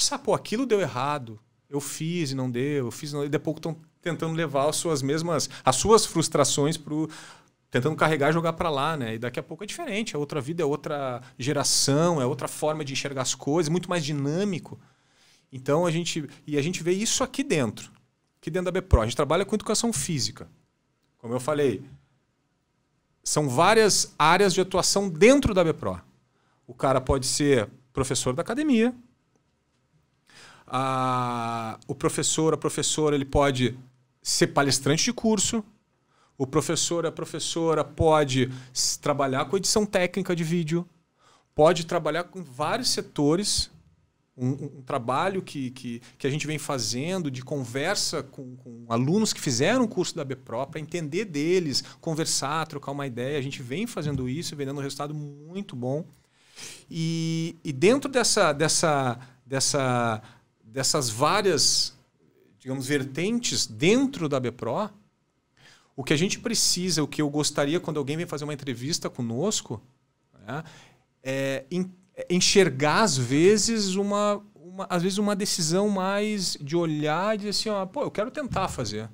já pô, aquilo deu errado. Eu fiz e não deu, eu fiz e não deu. E daqui a pouco estão tentando levar as suas mesmas, as suas frustrações para tentando carregar e jogar para lá, né? E daqui a pouco é diferente, é outra vida, é outra geração, é outra forma de enxergar as coisas, muito mais dinâmico. Então a gente e a gente vê isso aqui dentro, aqui dentro da Bepro, a gente trabalha com educação física. Como eu falei, são várias áreas de atuação dentro da BPRO. O cara pode ser professor da academia, a, o professor, a professora, ele pode ser palestrante de curso, o professor, a professora pode trabalhar com edição técnica de vídeo, pode trabalhar com vários setores um, um trabalho que, que, que, a gente vem fazendo de conversa com, com alunos que fizeram o curso da BPRO para entender deles, conversar, trocar uma ideia. A gente vem fazendo isso e vem dando um resultado muito bom. E, e dentro dessa, dessa, dessa, dessas várias, digamos, vertentes dentro da BPRO, o que a gente precisa, o que eu gostaria quando alguém vem fazer uma entrevista conosco, né, é é, enxergar às vezes uma, uma, às vezes uma decisão mais de olhar e dizer assim, ó, pô, eu quero tentar fazer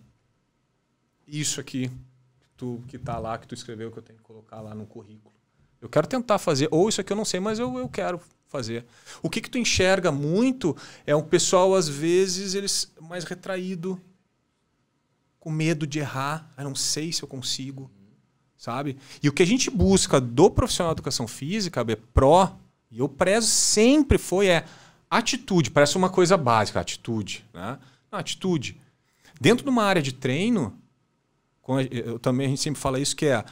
isso aqui que tu que tá lá que tu escreveu que eu tenho que colocar lá no currículo. Eu quero tentar fazer ou isso aqui eu não sei, mas eu, eu quero fazer. O que que tu enxerga muito é um pessoal às vezes eles mais retraído, com medo de errar, eu ah, não sei se eu consigo sabe? E o que a gente busca do profissional de educação física, é pró e eu prezo sempre foi é atitude, parece uma coisa básica, atitude, né? atitude. Dentro de uma área de treino, eu também a gente sempre fala isso que é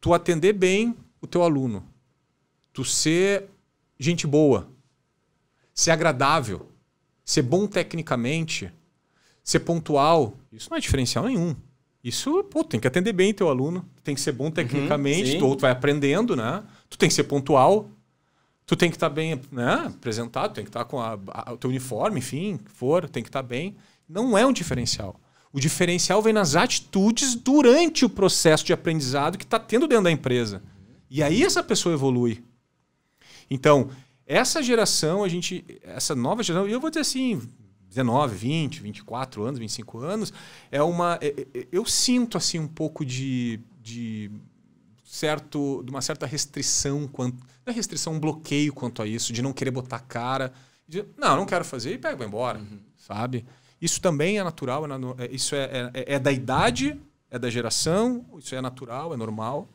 tu atender bem o teu aluno, tu ser gente boa, ser agradável, ser bom tecnicamente, ser pontual, isso não é diferencial nenhum. Isso, pô, tem que atender bem teu aluno, tem que ser bom uhum, tecnicamente, uhum, tu, ou tu vai aprendendo, né? Tu tem que ser pontual, tu tem que estar tá bem né, apresentado, tem que estar tá com a, a, o teu uniforme, enfim, for, tem que estar tá bem. Não é um diferencial. O diferencial vem nas atitudes durante o processo de aprendizado que está tendo dentro da empresa. E aí essa pessoa evolui. Então, essa geração, a gente, essa nova geração, eu vou dizer assim, 19, 20, 24 anos, 25 anos, é uma. É, é, eu sinto assim um pouco de, de certo, de uma certa restrição quanto, não é restrição, um bloqueio quanto a isso, de não querer botar cara, de não, não quero fazer e pega, vai embora, uhum. sabe? Isso também é natural, é, é isso é, é, é, é da idade, é da geração, isso é natural, é normal.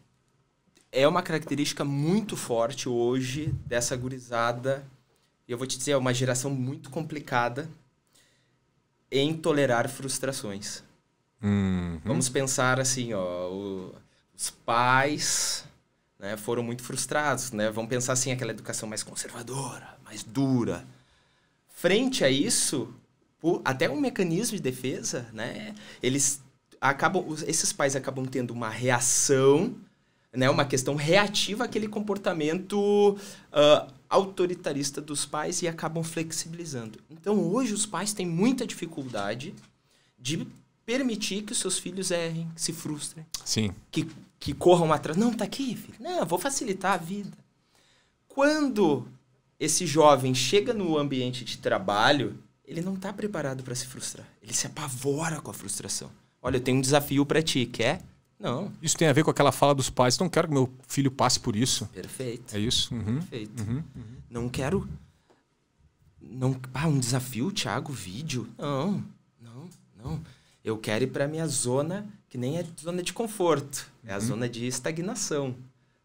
É uma característica muito forte hoje dessa gurizada. Eu vou te dizer, é uma geração muito complicada em tolerar frustrações. Uhum. Vamos pensar assim, ó, o, os pais né, foram muito frustrados, né? Vão pensar assim, aquela educação mais conservadora, mais dura. Frente a isso, até um mecanismo de defesa, né? Eles acabam, esses pais acabam tendo uma reação, né? Uma questão reativa àquele comportamento uh, autoritarista dos pais e acabam flexibilizando. Então hoje os pais têm muita dificuldade de permitir que os seus filhos errem, que se frustrem, Sim. que que corram atrás. Não, tá aqui, filho. Não, vou facilitar a vida. Quando esse jovem chega no ambiente de trabalho, ele não está preparado para se frustrar. Ele se apavora com a frustração. Olha, eu tenho um desafio para ti, quer? Não. Isso tem a ver com aquela fala dos pais. Não quero que meu filho passe por isso. Perfeito. É isso. Uhum. Perfeito. Uhum. Uhum. Não quero. Não. Ah, um desafio, Thiago, vídeo. Não, não, não. Eu quero ir para minha zona que nem é zona de conforto. É a uhum. zona de estagnação.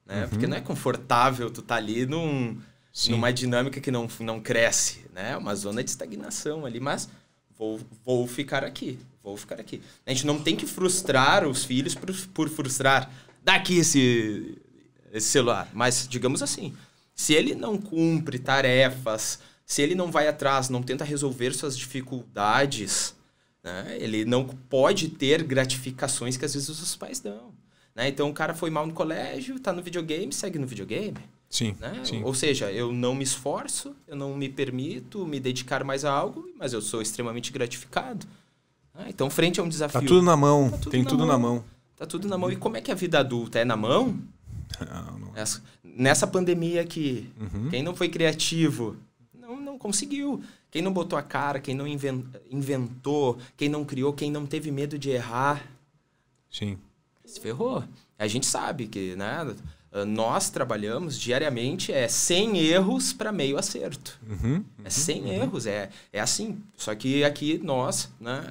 Né? Uhum. Porque não é confortável tu tá ali num, numa dinâmica que não, não cresce. né? É uma zona de estagnação ali, mas vou, vou ficar aqui. Vou ficar aqui. A gente não tem que frustrar os filhos por, por frustrar. Daqui esse, esse celular. Mas, digamos assim, se ele não cumpre tarefas, se ele não vai atrás, não tenta resolver suas dificuldades, né? ele não pode ter gratificações que às vezes os pais dão. Né? Então o cara foi mal no colégio, tá no videogame, segue no videogame. Sim, né? sim, Ou seja, eu não me esforço, eu não me permito me dedicar mais a algo, mas eu sou extremamente gratificado. Né? Então, frente a um tá desafio. Tá tudo na mão, tá tudo tem na tudo mão. na mão. Tá tudo na mão. E como é que a vida adulta é na mão? Ah, não, não. Nessa, pandemia aqui, uhum. quem não foi criativo não, não conseguiu. Quem não botou a cara, quem não inventou, quem não criou, quem não teve medo de errar. Sim se ferrou. A gente sabe que, né? Ah, nós trabalhamos diariamente é sem erros para meio acerto. Uhum, é uhum, é sem uhum. erros, é, é assim. Só que aqui nós, né,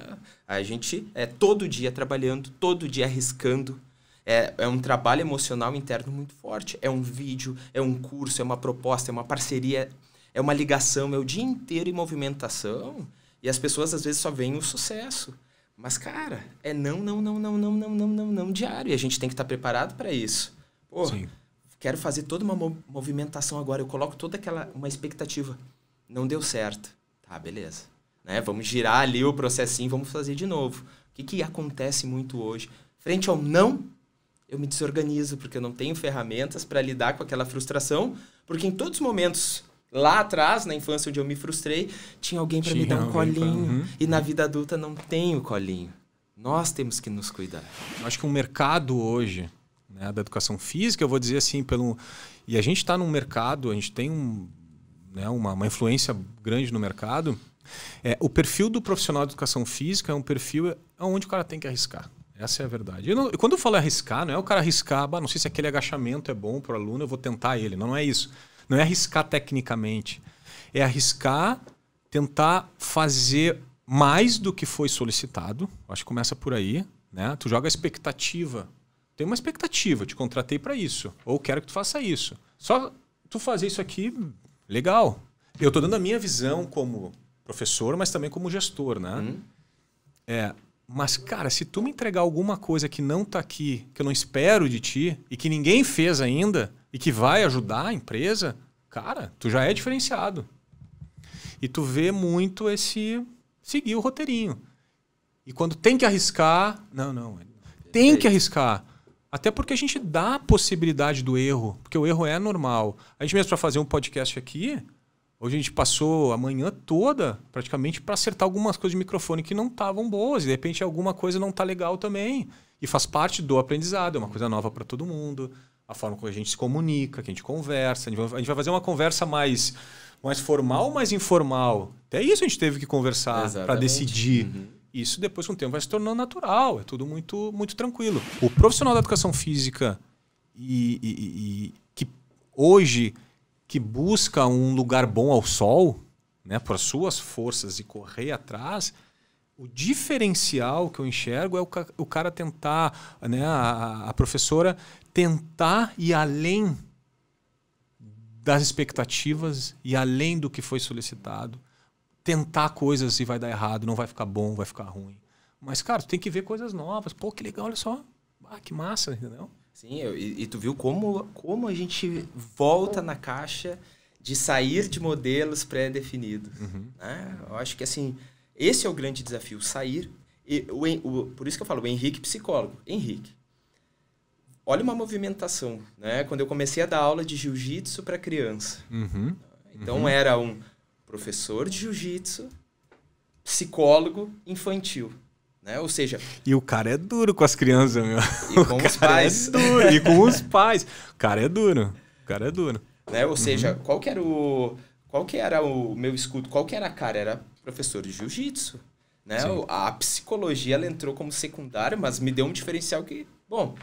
a gente é todo dia trabalhando, todo dia arriscando. É, é um trabalho emocional interno muito forte. É um vídeo, é um curso, é uma proposta, é uma parceria, é uma ligação, é o dia inteiro em movimentação. E as pessoas às vezes só veem o sucesso. Mas, cara, é não, não, não, não, não, não, não, não, não diário. E a gente tem que estar tá preparado para isso. Pô, Sim. quero fazer toda uma movimentação agora. Eu coloco toda aquela uma expectativa. Não deu certo. Tá, beleza. Né? Vamos girar ali o processinho, vamos fazer de novo. O que, que acontece muito hoje? Frente ao não, eu me desorganizo, porque eu não tenho ferramentas para lidar com aquela frustração, porque em todos os momentos lá atrás, na infância onde eu me frustrei, tinha alguém para me dar um colinho. Pra... Uhum, e na uhum. vida adulta não tem o colinho. Nós temos que nos cuidar. acho que o mercado hoje né, da educação física, eu vou dizer assim, pelo e a gente está num mercado, a gente tem um, né, uma, uma influência grande no mercado. É, o perfil do profissional de educação física é um perfil onde o cara tem que arriscar. Essa é a verdade. Eu não, quando eu falo arriscar, não é o cara arriscar, bah, não sei se aquele agachamento é bom para o aluno, eu vou tentar ele. Não, não é isso. Não é arriscar tecnicamente, é arriscar tentar fazer mais do que foi solicitado. Acho que começa por aí, né? Tu joga a expectativa. Tem uma expectativa, te contratei para isso, ou quero que tu faça isso. Só tu fazer isso aqui, legal. Eu estou dando a minha visão como professor, mas também como gestor, né? Hum. É, mas cara, se tu me entregar alguma coisa que não está aqui, que eu não espero de ti e que ninguém fez ainda, e que vai ajudar a empresa, cara, tu já é diferenciado. E tu vê muito esse seguir o roteirinho. E quando tem que arriscar, não, não, é, tem que arriscar. Até porque a gente dá a possibilidade do erro, porque o erro é normal. A gente mesmo para fazer um podcast aqui, hoje a gente passou a manhã toda praticamente para acertar algumas coisas de microfone que não estavam boas, e de repente alguma coisa não tá legal também. E faz parte do aprendizado, é uma coisa nova para todo mundo a forma como a gente se comunica, que a gente conversa. A gente vai fazer uma conversa mais, mais formal, mais informal. Até isso a gente teve que conversar para decidir. Uhum. Isso depois com o tempo vai se tornando natural, é tudo muito, muito tranquilo. O profissional da educação física e, e, e que hoje que busca um lugar bom ao sol, né, para suas forças e correr atrás, o diferencial que eu enxergo é o, ca o cara tentar, né, a, a professora tentar ir além das expectativas e além do que foi solicitado. Tentar coisas e vai dar errado, não vai ficar bom, vai ficar ruim. Mas, cara, tu tem que ver coisas novas. Pô, que legal, olha só. Ah, que massa, entendeu? Sim, e, e tu viu como, como a gente volta na caixa de sair de modelos pré-definidos. Uhum. Né? Eu acho que, assim, esse é o grande desafio, sair. E, o, o, por isso que eu falo, o Henrique psicólogo. Henrique, olha uma movimentação, né? Quando eu comecei a dar aula de jiu-jitsu para criança. Uhum, então uhum. era um professor de jiu-jitsu, psicólogo infantil. Né? Ou seja. E o cara é duro com as crianças, meu. E com os é pais. É duro, e com os pais. O cara é duro. O cara é duro. Né? Ou seja, uhum. qual que era o. Qual que era o meu escudo? Qual que era a cara? Era professor de jiu-jitsu. Né? A psicologia ela entrou como secundária, mas me deu um diferencial que, bom,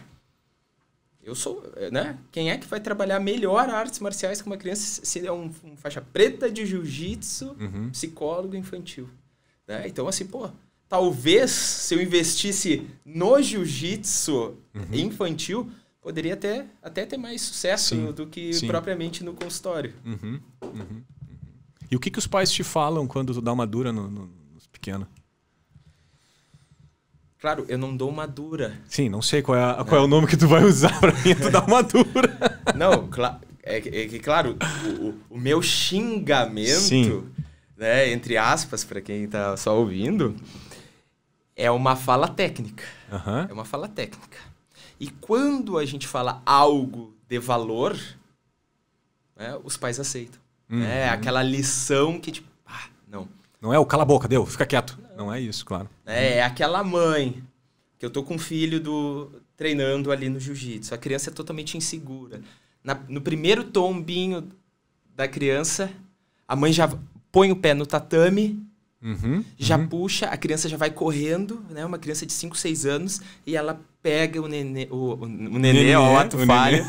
eu sou, eh, né? Quem é que vai trabalhar melhor artes marciais com uma criança se ele é um, um faixa preta de jiu-jitsu, uhum. psicólogo infantil, né? Então assim, pô, talvez se eu investisse no jiu-jitsu uhum. infantil, poderia até até ter mais sucesso Sim. do que Sim. propriamente no consultório. Uhum. uhum. E o que, que os pais te falam quando tu dá uma dura no, no, Claro, eu não dou uma dura. Sim, não sei qual é, a, qual é o nome que tu vai usar pra mim, tu dá uma dura. Não, é, é que, claro, o, o meu xingamento, Sim. né, entre aspas, para quem tá só ouvindo, é uma fala técnica. Uhum. É uma fala técnica. E quando a gente fala algo de valor, né, os pais aceitam. Né? Uhum. Né? Aquela lição que, tipo, ah, não. Não é o cala a boca, deu, fica quieto. Não, não é isso, claro. É, é, aquela mãe que eu tô com um filho do treinando ali no jiu-jitsu. A criança é totalmente insegura. Na, no primeiro tombinho da criança, a mãe já põe o pé no tatame, uhum, já uhum. puxa, a criança já vai correndo, né? Uma criança de 5, 6 anos, e ela pega o nenê, o, o, o nenê, nenê, ó, tu falha,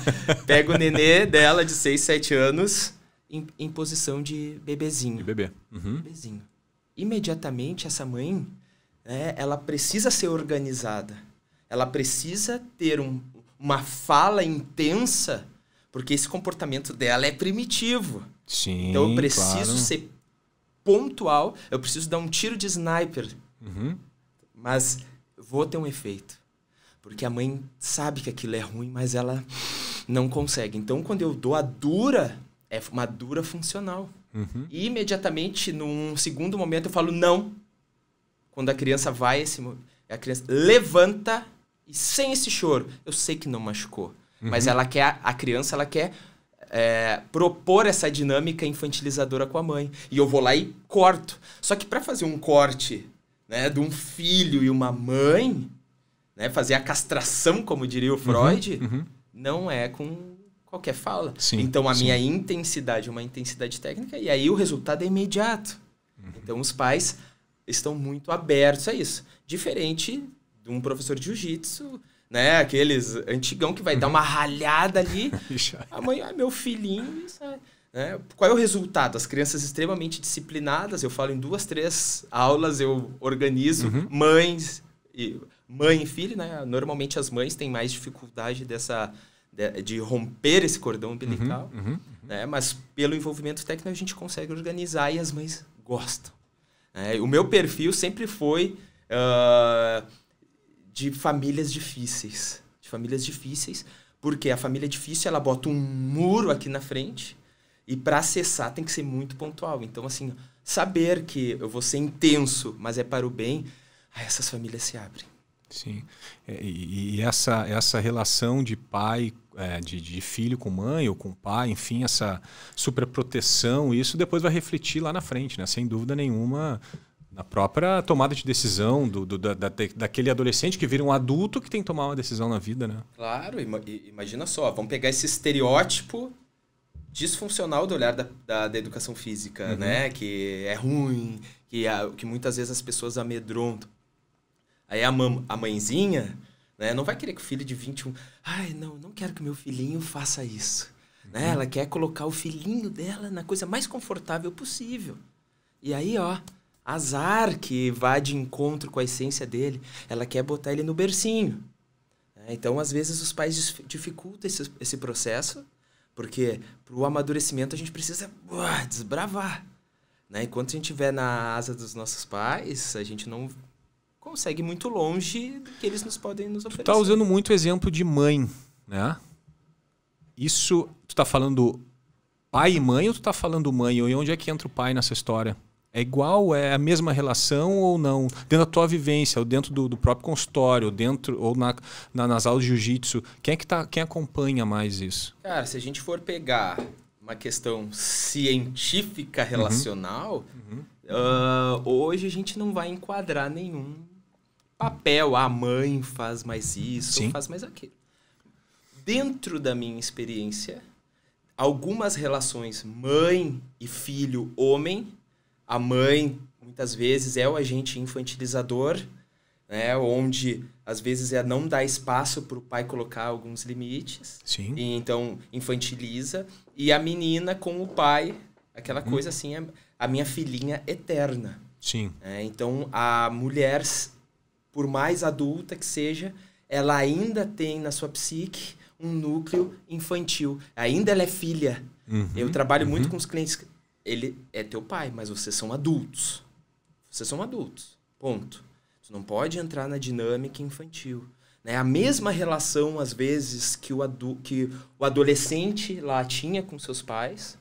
pega o nenê dela de 6, 7 anos em, em posição de bebezinho. De bebê. Uhum. Bebezinho. Imediatamente, essa mãe, né, ela precisa ser organizada. Ela precisa ter um, uma fala intensa, porque esse comportamento dela é primitivo. Sim, então eu preciso claro. ser pontual, eu preciso dar um tiro de sniper. Uhum. Mas vou ter um efeito. Porque a mãe sabe que aquilo é ruim, mas ela não consegue. Então, quando eu dou a dura, é madura funcional. Uhum. E imediatamente, num segundo momento, eu falo não. Quando a criança vai, esse, a criança levanta e sem esse choro. Eu sei que não machucou. Uhum. Mas ela quer, a criança, ela quer é, propor essa dinâmica infantilizadora com a mãe. E eu vou lá e corto. Só que para fazer um corte né, de um filho e uma mãe, né, fazer a castração, como diria o uhum, Freud, uhum. não é com qualquer fala. Sim, então a sim. minha intensidade é uma intensidade técnica e aí o resultado é imediato. Uhum. Então os pais estão muito abertos a isso. Diferente de um professor de jiu-jitsu, né? Aqueles antigão que vai dar uma uhum. ralhada ali. Amanhã, ah, meu filhinho, sabe? Né? Qual é o resultado? As crianças extremamente disciplinadas, eu falo em duas, três aulas, eu organizo uhum. mães e mãe e filho, né? Normalmente as mães têm mais dificuldade dessa de, de romper esse cordão umbilical. Uhum, uhum, uhum, né? Mas pelo envolvimento técnico a gente consegue organizar e as mães gostam. Né? O meu perfil sempre foi uh, de famílias difíceis. De famílias difíceis, porque a família é difícil ela bota um muro aqui na frente e para acessar tem que ser muito pontual. Então, assim, saber que eu vou ser intenso, mas é para o bem, essas famílias se abrem. Sim. É, e, e essa, essa relação de pai, é, de, de, filho com mãe ou com pai, enfim, essa superproteção, isso depois vai refletir lá na frente, né? Sem dúvida nenhuma, na própria tomada de decisão do, do da, da, daquele adolescente que vira um adulto que tem que tomar uma decisão na vida, né? Claro, imagina só, vamos pegar esse estereótipo disfuncional do olhar da, da, da educação física, uhum. né? Que é ruim, que, que muitas vezes as pessoas amedrontam. Aí a, mam, a mãezinha né, não vai querer que o filho de 21. Ai, não, não quero que meu filhinho faça isso. Né? Uhum. Ela quer colocar o filhinho dela na coisa mais confortável possível. E aí, ó, azar que vá de encontro com a essência dele. Ela quer botar ele no bercinho. Né? Então, às vezes, os pais dificultam esse, esse processo, porque para o amadurecimento a gente precisa uah, desbravar. Né? Enquanto a gente estiver na asa dos nossos pais, a gente não consegue muito longe do que eles nos podem nos oferecer. Tu tá usando muito o exemplo de mãe, né? Isso, tu tá falando pai e mãe ou tu tá falando mãe? E onde é que entra o pai nessa história? É igual, é a mesma relação ou não? Dentro da tua vivência, ou dentro do, do próprio consultório, ou dentro ou na, na, nas aulas de jiu-jitsu, quem é que tá, quem acompanha mais isso? Cara, se a gente for pegar uma questão científica uhum. relacional, uhum. Uhum. Uh, hoje a gente não vai enquadrar nenhum papel. A ah, mãe faz mais isso, Sim. faz mais aquilo. Dentro da minha experiência, algumas relações mãe e filho homem, a mãe muitas vezes é o agente infantilizador, né, onde às vezes é não dar espaço para o pai colocar alguns limites. Sim. E, então infantiliza e a menina com o pai, aquela hum. coisa assim, é a, minha filhinha eterna. Sim. É, então a mulher por mais adulta que seja, ela ainda tem na sua psique um núcleo infantil. Ainda ela é filha. Uhum, eu trabalho uhum. muito com os clientes. Ele é teu pai, mas vocês são adultos. Vocês são adultos. Ponto. Você não pode entrar na dinâmica infantil. É A mesma relação, às vezes, que o, adu que o adolescente lá tinha com seus pais,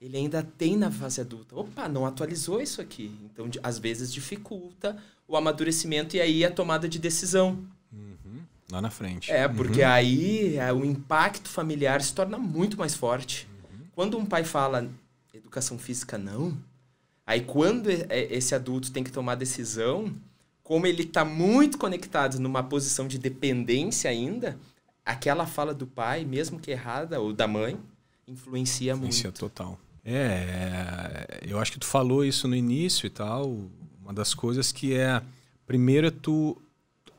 ele ainda tem na fase adulta. Opa, não atualizou isso aqui. Então, às vezes, dificulta o amadurecimento e aí a tomada de decisão. Uhum. Lá na frente. É, porque uhum. aí é, o impacto familiar se torna muito mais forte. Uhum. Quando um pai fala educação física não, aí quando é, esse adulto tem que tomar decisão, como ele está muito conectado numa posição de dependência ainda, aquela fala do pai, mesmo que errada, ou da mãe, influencia, influencia muito. Influencia total. É, é, eu acho que tu falou isso no início e tal, uma das coisas que é, primeiro é tu,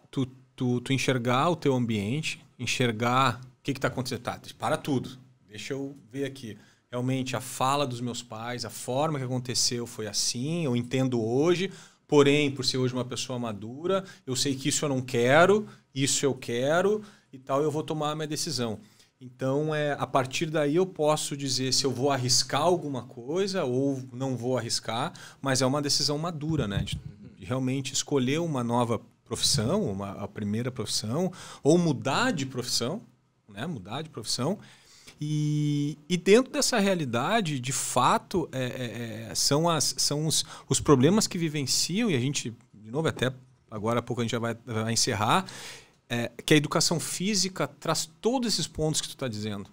tu, tu, tu enxergar o teu ambiente, enxergar o que está acontecendo. Tá, para tudo, deixa eu ver aqui. Realmente, a fala dos meus pais, a forma que aconteceu foi assim, eu entendo hoje, porém, por ser hoje uma pessoa madura, eu sei que isso eu não quero, isso eu quero e tal, eu vou tomar a minha decisão. Então, é, a partir daí eu posso dizer se eu vou arriscar alguma coisa ou não vou arriscar, mas é uma decisão madura, né? De, de realmente escolher uma nova profissão, uma, a primeira profissão, ou mudar de profissão, né? Mudar de profissão. E, e dentro dessa realidade, de fato, é, é, é são, as, são os, os problemas que vivenciam, e a gente, de novo, até agora há pouco a gente já vai, vai encerrar, é, que a educação física traz todos esses pontos que tu está dizendo.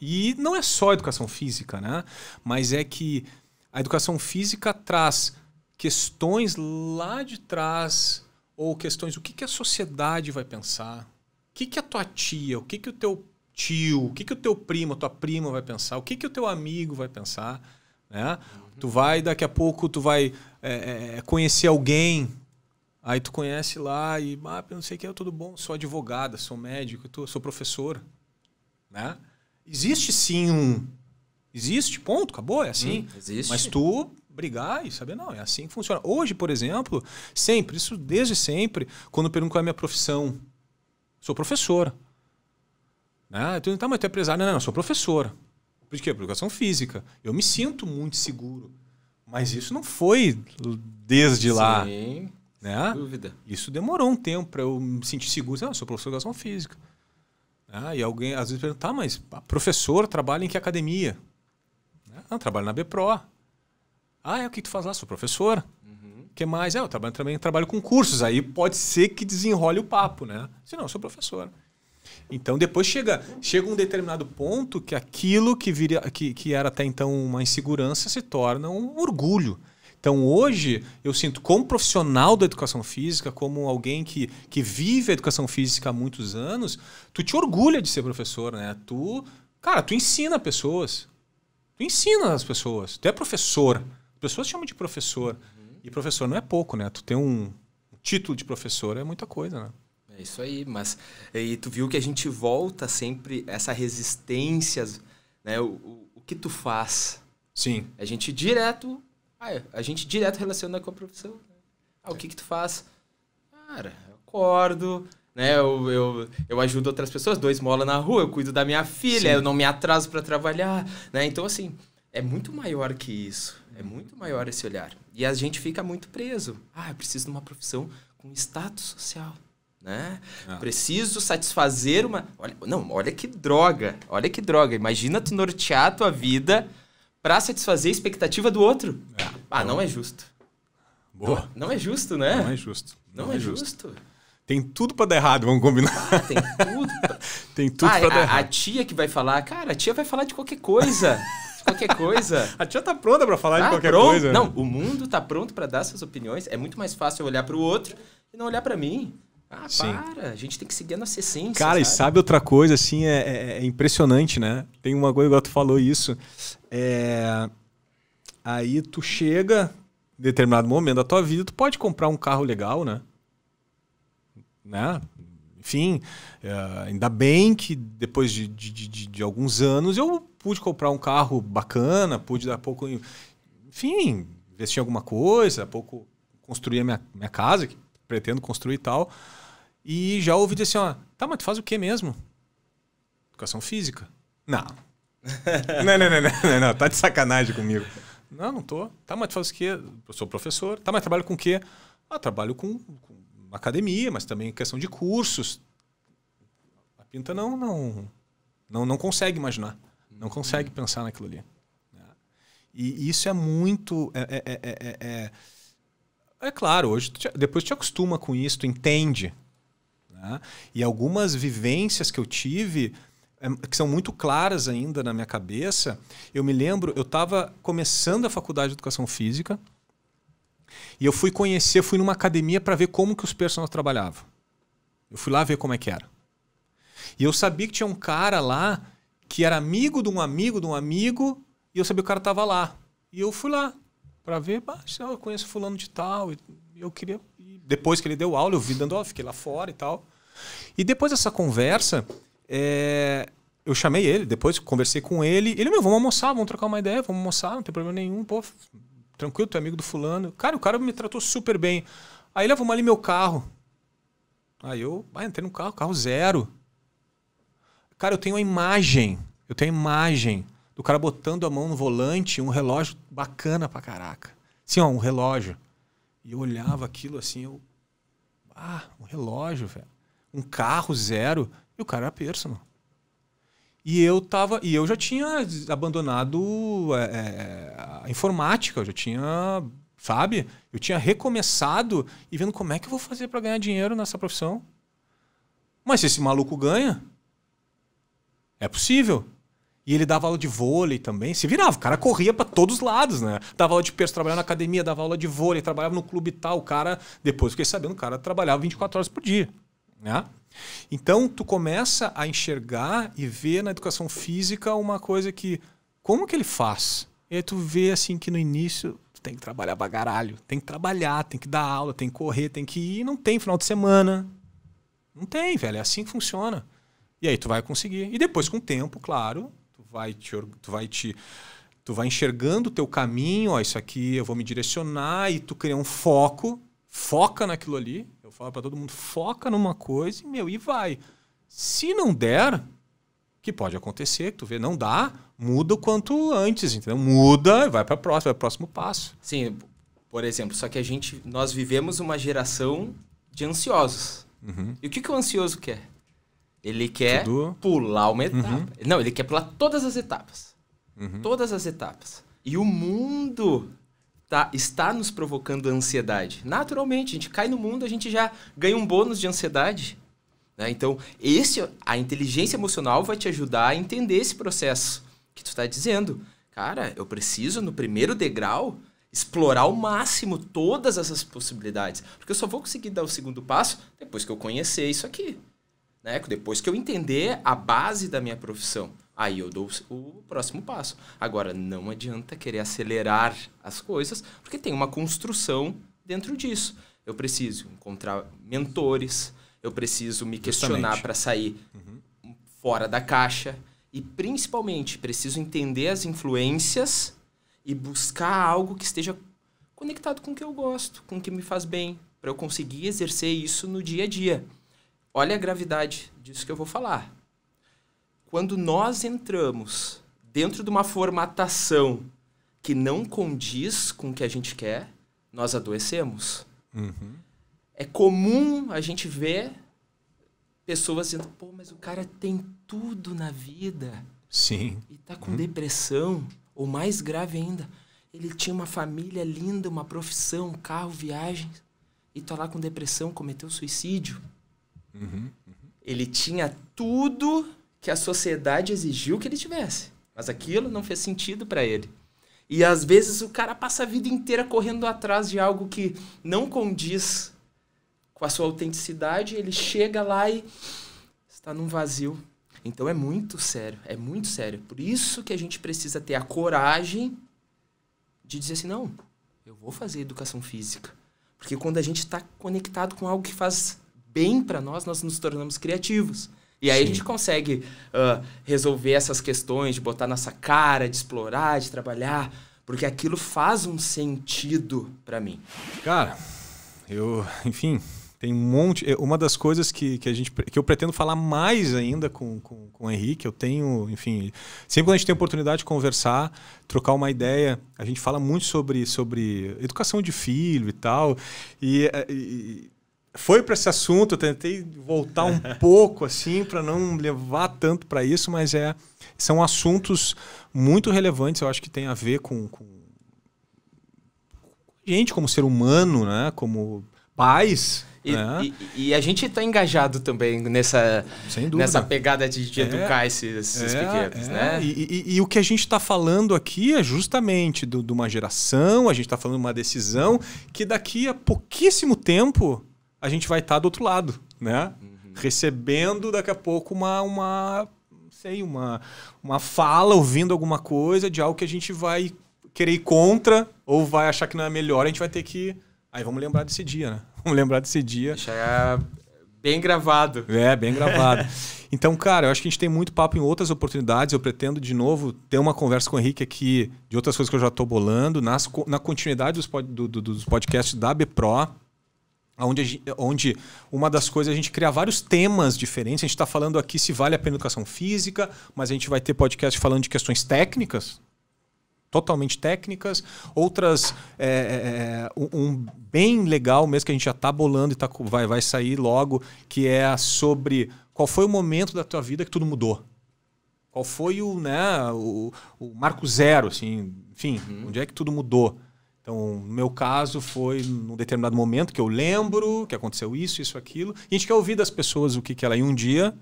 E não é só educação física, né? Mas é que a educação física traz questões lá de trás ou questões o que, que a sociedade vai pensar, o que, que a tua tia, o que, que o teu tio, o que, que o teu primo, a tua prima vai pensar, o que, que o teu amigo vai pensar, né? Uhum. Tu vai daqui a pouco tu vai é, é, é conhecer alguém Aí tu conhece lá e, ah, não sei o que, é tudo bom, sou advogada, sou médico, tô, sou professor. Né? Existe sim um. Existe, ponto, acabou, é assim. Hum, existe. Mas tu brigar e saber, não, é assim que funciona. Hoje, por exemplo, sempre, isso desde sempre, quando perguntam qual é a minha profissão, sou professora. Né? Então, tá, mas tu é empresário? Não, não, sou professora. Por quê? Por educação física. Eu me sinto muito seguro. Mas isso não foi desde Sim. lá. Né? Dúvida. Isso demorou um tempo para eu me sentir seguro. Ah, eu sou professor de educação física. Ah, e alguém às vezes pergunta, tá, mas professor trabalha em que academia? Né? Ah, trabalho na BPRO. Ah, é o que tu faz lá? Sou professor. Uhum. que mais? É, eu trabalho, também trabalho com cursos. Aí pode ser que desenrole o papo, né? Se não, sou professor. Então depois chega, chega um determinado ponto que aquilo que, vira, que, que era até então uma insegurança se torna um orgulho. Então hoje eu sinto como profissional da educação física, como alguém que, que vive a educação física há muitos anos, tu te orgulha de ser professor, né? Tu, cara, tu ensina pessoas. Tu ensina as pessoas. Tu é professor. As pessoas chamam de professor. Uhum. E professor não é pouco, né? Tu tem um título de professor, é muita coisa, né? É isso aí, mas e tu viu que a gente volta sempre essa resistência, né? O, o, o que tu faz? Sim. A gente direto ah, é. a gente direto relaciona com a profissão. Né? Ah, o que que tu faz? Cara, eu acordo, né? Eu, eu, eu ajudo outras pessoas, dou esmola na rua, eu cuido da minha filha, Sim. eu não me atraso para trabalhar, né? Então, assim, é muito maior que isso. É muito maior esse olhar. E a gente fica muito preso. Ah, eu preciso de uma profissão com status social, né? Ah. Preciso satisfazer uma... Olha, não, olha que droga. Olha que droga. Imagina tu nortear a tua vida para satisfazer a expectativa do outro. É, ah, então. não é justo. Boa. Não, não, é justo, né? Não é justo. Não, não é, é justo. justo. Tem tudo para dar errado, vamos combinar. Ah, tem tudo. Pra... tem tudo ah, para é, dar errado. A tia que vai falar, cara, a tia vai falar de qualquer coisa. de qualquer coisa. a tia tá pronta para falar de tá qualquer pronto. coisa. Não, o mundo tá pronto para dar suas opiniões. É muito mais fácil olhar para o outro e não olhar para mim. Ah, Sim. para, a gente tem que seguir a nossa essência. Cara, sabe? e sabe outra coisa, assim, é, é, é, impressionante, né? Tem uma coisa, que tu falou isso, é... Aí tu chega, em determinado momento da tua vida, tu pode comprar um carro legal, né? Né? Enfim, é, ainda bem que depois de, de, de, de, alguns anos eu pude comprar um carro bacana, pude dar pouco. Enfim, investir em alguma coisa, pouco construir a minha, minha casa, que pretendo construir e tal. E já ouvi dizer assim: ó, tá, mas tu faz o que mesmo? Educação física. Não, não, não, não, não, não, tá de sacanagem comigo. Não, não tô. Tá, mas tu faz o quê? Eu sou professor. Tá, mas trabalho com o quê? Ah, trabalho com, com academia, mas também questão de cursos. A pinta não, não, não, não consegue imaginar. Não consegue hum. pensar naquilo ali. Né? E isso é muito. É, é, é, é, é, é claro, hoje tu te, depois tu te acostuma com isso, tu entende. Né? E algumas vivências que eu tive é, que são muito claras ainda na minha cabeça. Eu me lembro, eu estava começando a faculdade de educação física e eu fui conhecer, fui numa academia para ver como que os personagens trabalhavam. Eu fui lá ver como é que era. E eu sabia que tinha um cara lá que era amigo de um amigo de um amigo e eu sabia que o cara estava lá. E eu fui lá para ver, ah, eu conheço fulano de tal e eu queria e depois que ele deu aula, eu vi dando aula, fiquei lá fora e tal. E depois dessa conversa, é, eu chamei ele, depois conversei com ele. Ele, meu, vamos almoçar, vamos trocar uma ideia, vamos almoçar, não tem problema nenhum. Pô, tranquilo, tu é amigo do fulano. Cara, o cara me tratou super bem. Aí ele, ali meu carro. Aí eu ah, entrei no carro, carro zero. Cara, eu tenho a imagem, eu tenho a imagem do cara botando a mão no volante, um relógio bacana pra caraca. Sim, ó, um relógio. E eu olhava aquilo assim, eu... Ah, um relógio, velho. Um carro zero o cara era personal. E eu tava. E eu já tinha abandonado é, é, é, a informática, eu já tinha. Sabe? Eu tinha recomeçado e vendo como é que eu vou fazer para ganhar dinheiro nessa profissão. Mas se esse maluco ganha, é possível. E ele dava aula de vôlei também, se virava, o cara corria para todos os lados, né? Dava aula de peso, trabalhava na academia, dava aula de vôlei, trabalhava no clube tal, o cara, depois fiquei sabendo, o cara trabalhava 24 horas por dia, né? Então, tu começa a enxergar e ver na educação física uma coisa que. Como que ele faz? E aí tu vê assim que no início tu tem que trabalhar pra caralho. Tem que trabalhar, tem que dar aula, tem que correr, tem que ir. Não tem final de semana. Não tem, velho. É assim que funciona. E aí tu vai conseguir. E depois, com o tempo, claro, tu vai te. Tu vai te Tu vai enxergando o teu caminho, ó, isso aqui eu vou me direcionar, e tu cria um foco, foca naquilo ali, falo para todo mundo, foca numa coisa e, meu, e vai. Se não der, que pode acontecer, que tu vê, não dá, muda o quanto antes, entendeu? Muda e vai para próxima, vai próximo passo. Sim, por exemplo, só que a gente, nós vivemos uma geração de ansiosos. Uhum. E o que, que o ansioso quer? Ele quer Tudo. pular uma uhum. etapa. Uhum. Não, ele quer pular todas as etapas. Uhum. Todas as etapas. E o mundo tá, está nos provocando ansiedade. Naturalmente, a gente cai no mundo, a gente já ganha um bônus de ansiedade. Né? Então, esse, a inteligência emocional vai te ajudar a entender esse processo que tu está dizendo. Cara, eu preciso, no primeiro degrau, explorar ao máximo todas essas possibilidades. Porque eu só vou conseguir dar o segundo passo depois que eu conhecer isso aqui. Né? Depois que eu entender a base da minha profissão. Aí eu dou o próximo passo. Agora, não adianta querer acelerar as coisas, porque tem uma construção dentro disso. Eu preciso encontrar mentores, eu preciso me questionar para sair uhum. fora da caixa e, principalmente, preciso entender as influências e buscar algo que esteja conectado com o que eu gosto, com o que me faz bem, para eu conseguir exercer isso no dia a dia. Olha a gravidade disso que eu vou falar quando nós entramos dentro de uma formatação que não condiz com o que a gente quer, nós adoecemos. Uhum. É comum a gente ver pessoas dizendo, pô, mas o cara tem tudo na vida. Sim. E tá com uhum. depressão, ou mais grave ainda, ele tinha uma família linda, uma profissão, carro, viagens, e tá lá com depressão, cometeu suicídio. Uhum. uhum. Ele tinha tudo que a sociedade exigiu que ele tivesse. Mas aquilo não fez sentido para ele. E às vezes o cara passa a vida inteira correndo atrás de algo que não condiz com a sua autenticidade, ele chega lá e está num vazio. Então é muito sério, é muito sério. Por isso que a gente precisa ter a coragem de dizer assim: não, eu vou fazer educação física. Porque quando a gente está conectado com algo que faz bem para nós, nós nos tornamos criativos. E aí Sim. a gente consegue uh, resolver essas questões, de botar nossa cara, de explorar, de trabalhar, porque aquilo faz um sentido para mim. Cara, eu, enfim, tem um monte. Uma das coisas que, que, a gente, que eu pretendo falar mais ainda com, com, com o Henrique, eu tenho, enfim, sempre quando a gente tem a oportunidade de conversar, trocar uma ideia, a gente fala muito sobre, sobre educação de filho e tal. E, é, e foi para esse assunto, eu tentei voltar um pouco assim para não levar tanto para isso, mas é são assuntos muito relevantes, eu acho que tem a ver com, com gente como ser humano, né, como pais, e, né? e, e, a gente está engajado também nessa, nessa pegada de, de é, educar é, esses, esses é, pequenos, é. né? E, e, o que a gente está falando aqui é justamente de uma geração, a gente está falando de uma decisão que daqui a pouquíssimo tempo a gente vai estar tá do outro lado, né? Uhum. Recebendo daqui a pouco uma, uma sei, uma, uma fala, ouvindo alguma coisa de algo que a gente vai querer ir contra ou vai achar que não é melhor, a gente vai ter que. Aí vamos lembrar desse dia, né? Vamos lembrar desse dia. Deixar é bem gravado. É, bem gravado. então, cara, eu acho que a gente tem muito papo em outras oportunidades. Eu pretendo, de novo, ter uma conversa com o Henrique aqui de outras coisas que eu já estou bolando, nas, na continuidade dos, pod, do, do, dos podcasts da Bpro. Onde, onde uma das coisas a gente cria vários temas diferentes. A gente está falando aqui se vale a pena educação física, mas a gente vai ter podcast falando de questões técnicas, totalmente técnicas, outras é, é, é um bem legal mesmo que a gente já está bolando e tá, vai, vai sair logo, que é sobre qual foi o momento da tua vida que tudo mudou. Qual foi o, né, o, o marco zero, assim, enfim, uhum. onde é que tudo mudou. Então, no meu caso, foi num determinado momento que eu lembro que aconteceu isso, isso, aquilo. E a gente quer ouvir das pessoas o que, que ela é. em um dia.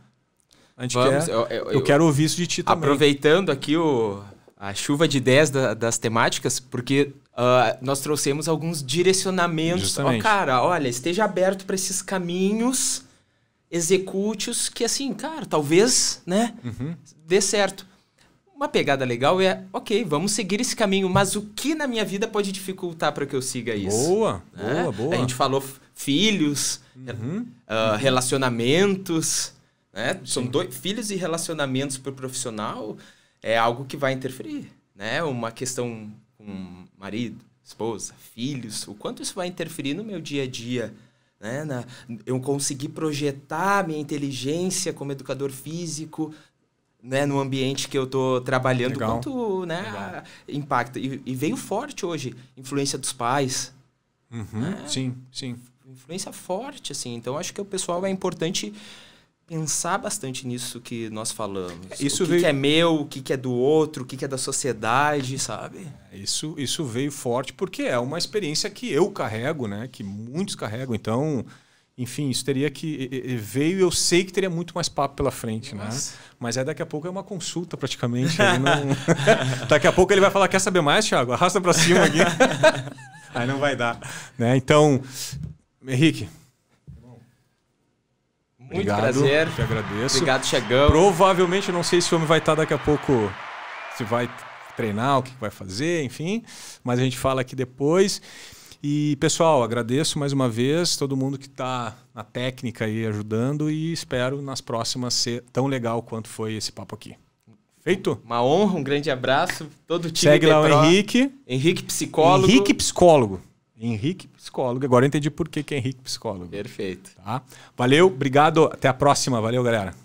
A gente Vamos, quer, eu, eu, eu, quero ouvir isso de ti também. Aproveitando aqui o, a chuva de ideias da, das temáticas, porque uh, nós trouxemos alguns direcionamentos. oh, cara, olha, esteja aberto para esses caminhos, execute-os, que assim, cara, talvez, né, uhum. dê certo uma pegada legal é, ok, vamos seguir esse caminho, mas o que na minha vida pode dificultar para que eu siga isso? Boa, né? boa, boa. A gente falou filhos, uhum, uh, uhum. relacionamentos, né? São dois filhos e relacionamentos para o profissional é algo que vai interferir, né? Uma questão com marido, esposa, filhos, o quanto isso vai interferir no meu dia a dia? Né? Na, eu consegui projetar minha inteligência como educador físico né, no ambiente que eu estou trabalhando, Legal. quanto né, impacta. E, e, veio forte hoje, influência dos pais. Uhum. Né? Sim, sim. Influência forte, assim. Então, acho que o pessoal é importante pensar bastante nisso que nós falamos. É, isso o que, veio... que é meu, o que, é do outro, o que, que é da sociedade, sabe? É, isso, isso veio forte porque é uma experiência que eu carrego, né? Que muitos carregam. Então, enfim, isso teria que. Veio eu sei que teria muito mais papo pela frente, né? Nossa. né? Mas é daqui a pouco é uma consulta praticamente. Não... daqui a pouco ele vai falar: quer saber mais, Thiago? Arrasta para cima aqui. aí não vai dar. Né? Então, Henrique, muito Obrigado, prazer. Te agradeço. Obrigado, chegamos. Provavelmente, não sei se o homem vai estar daqui a pouco, se vai treinar, o que vai fazer, enfim. Mas a gente fala aqui depois. E, pessoal, agradeço mais uma vez todo mundo que está na técnica aí ajudando e espero nas próximas ser tão legal quanto foi esse papo aqui. Feito? Uma honra, um grande abraço. Todo o time Segue lá o Henrique. Henrique Psicólogo. Henrique Psicólogo. Henrique Psicólogo. Agora eu entendi por que, que é Henrique Psicólogo. Perfeito. Tá? Valeu, obrigado. Até a próxima. Valeu, galera.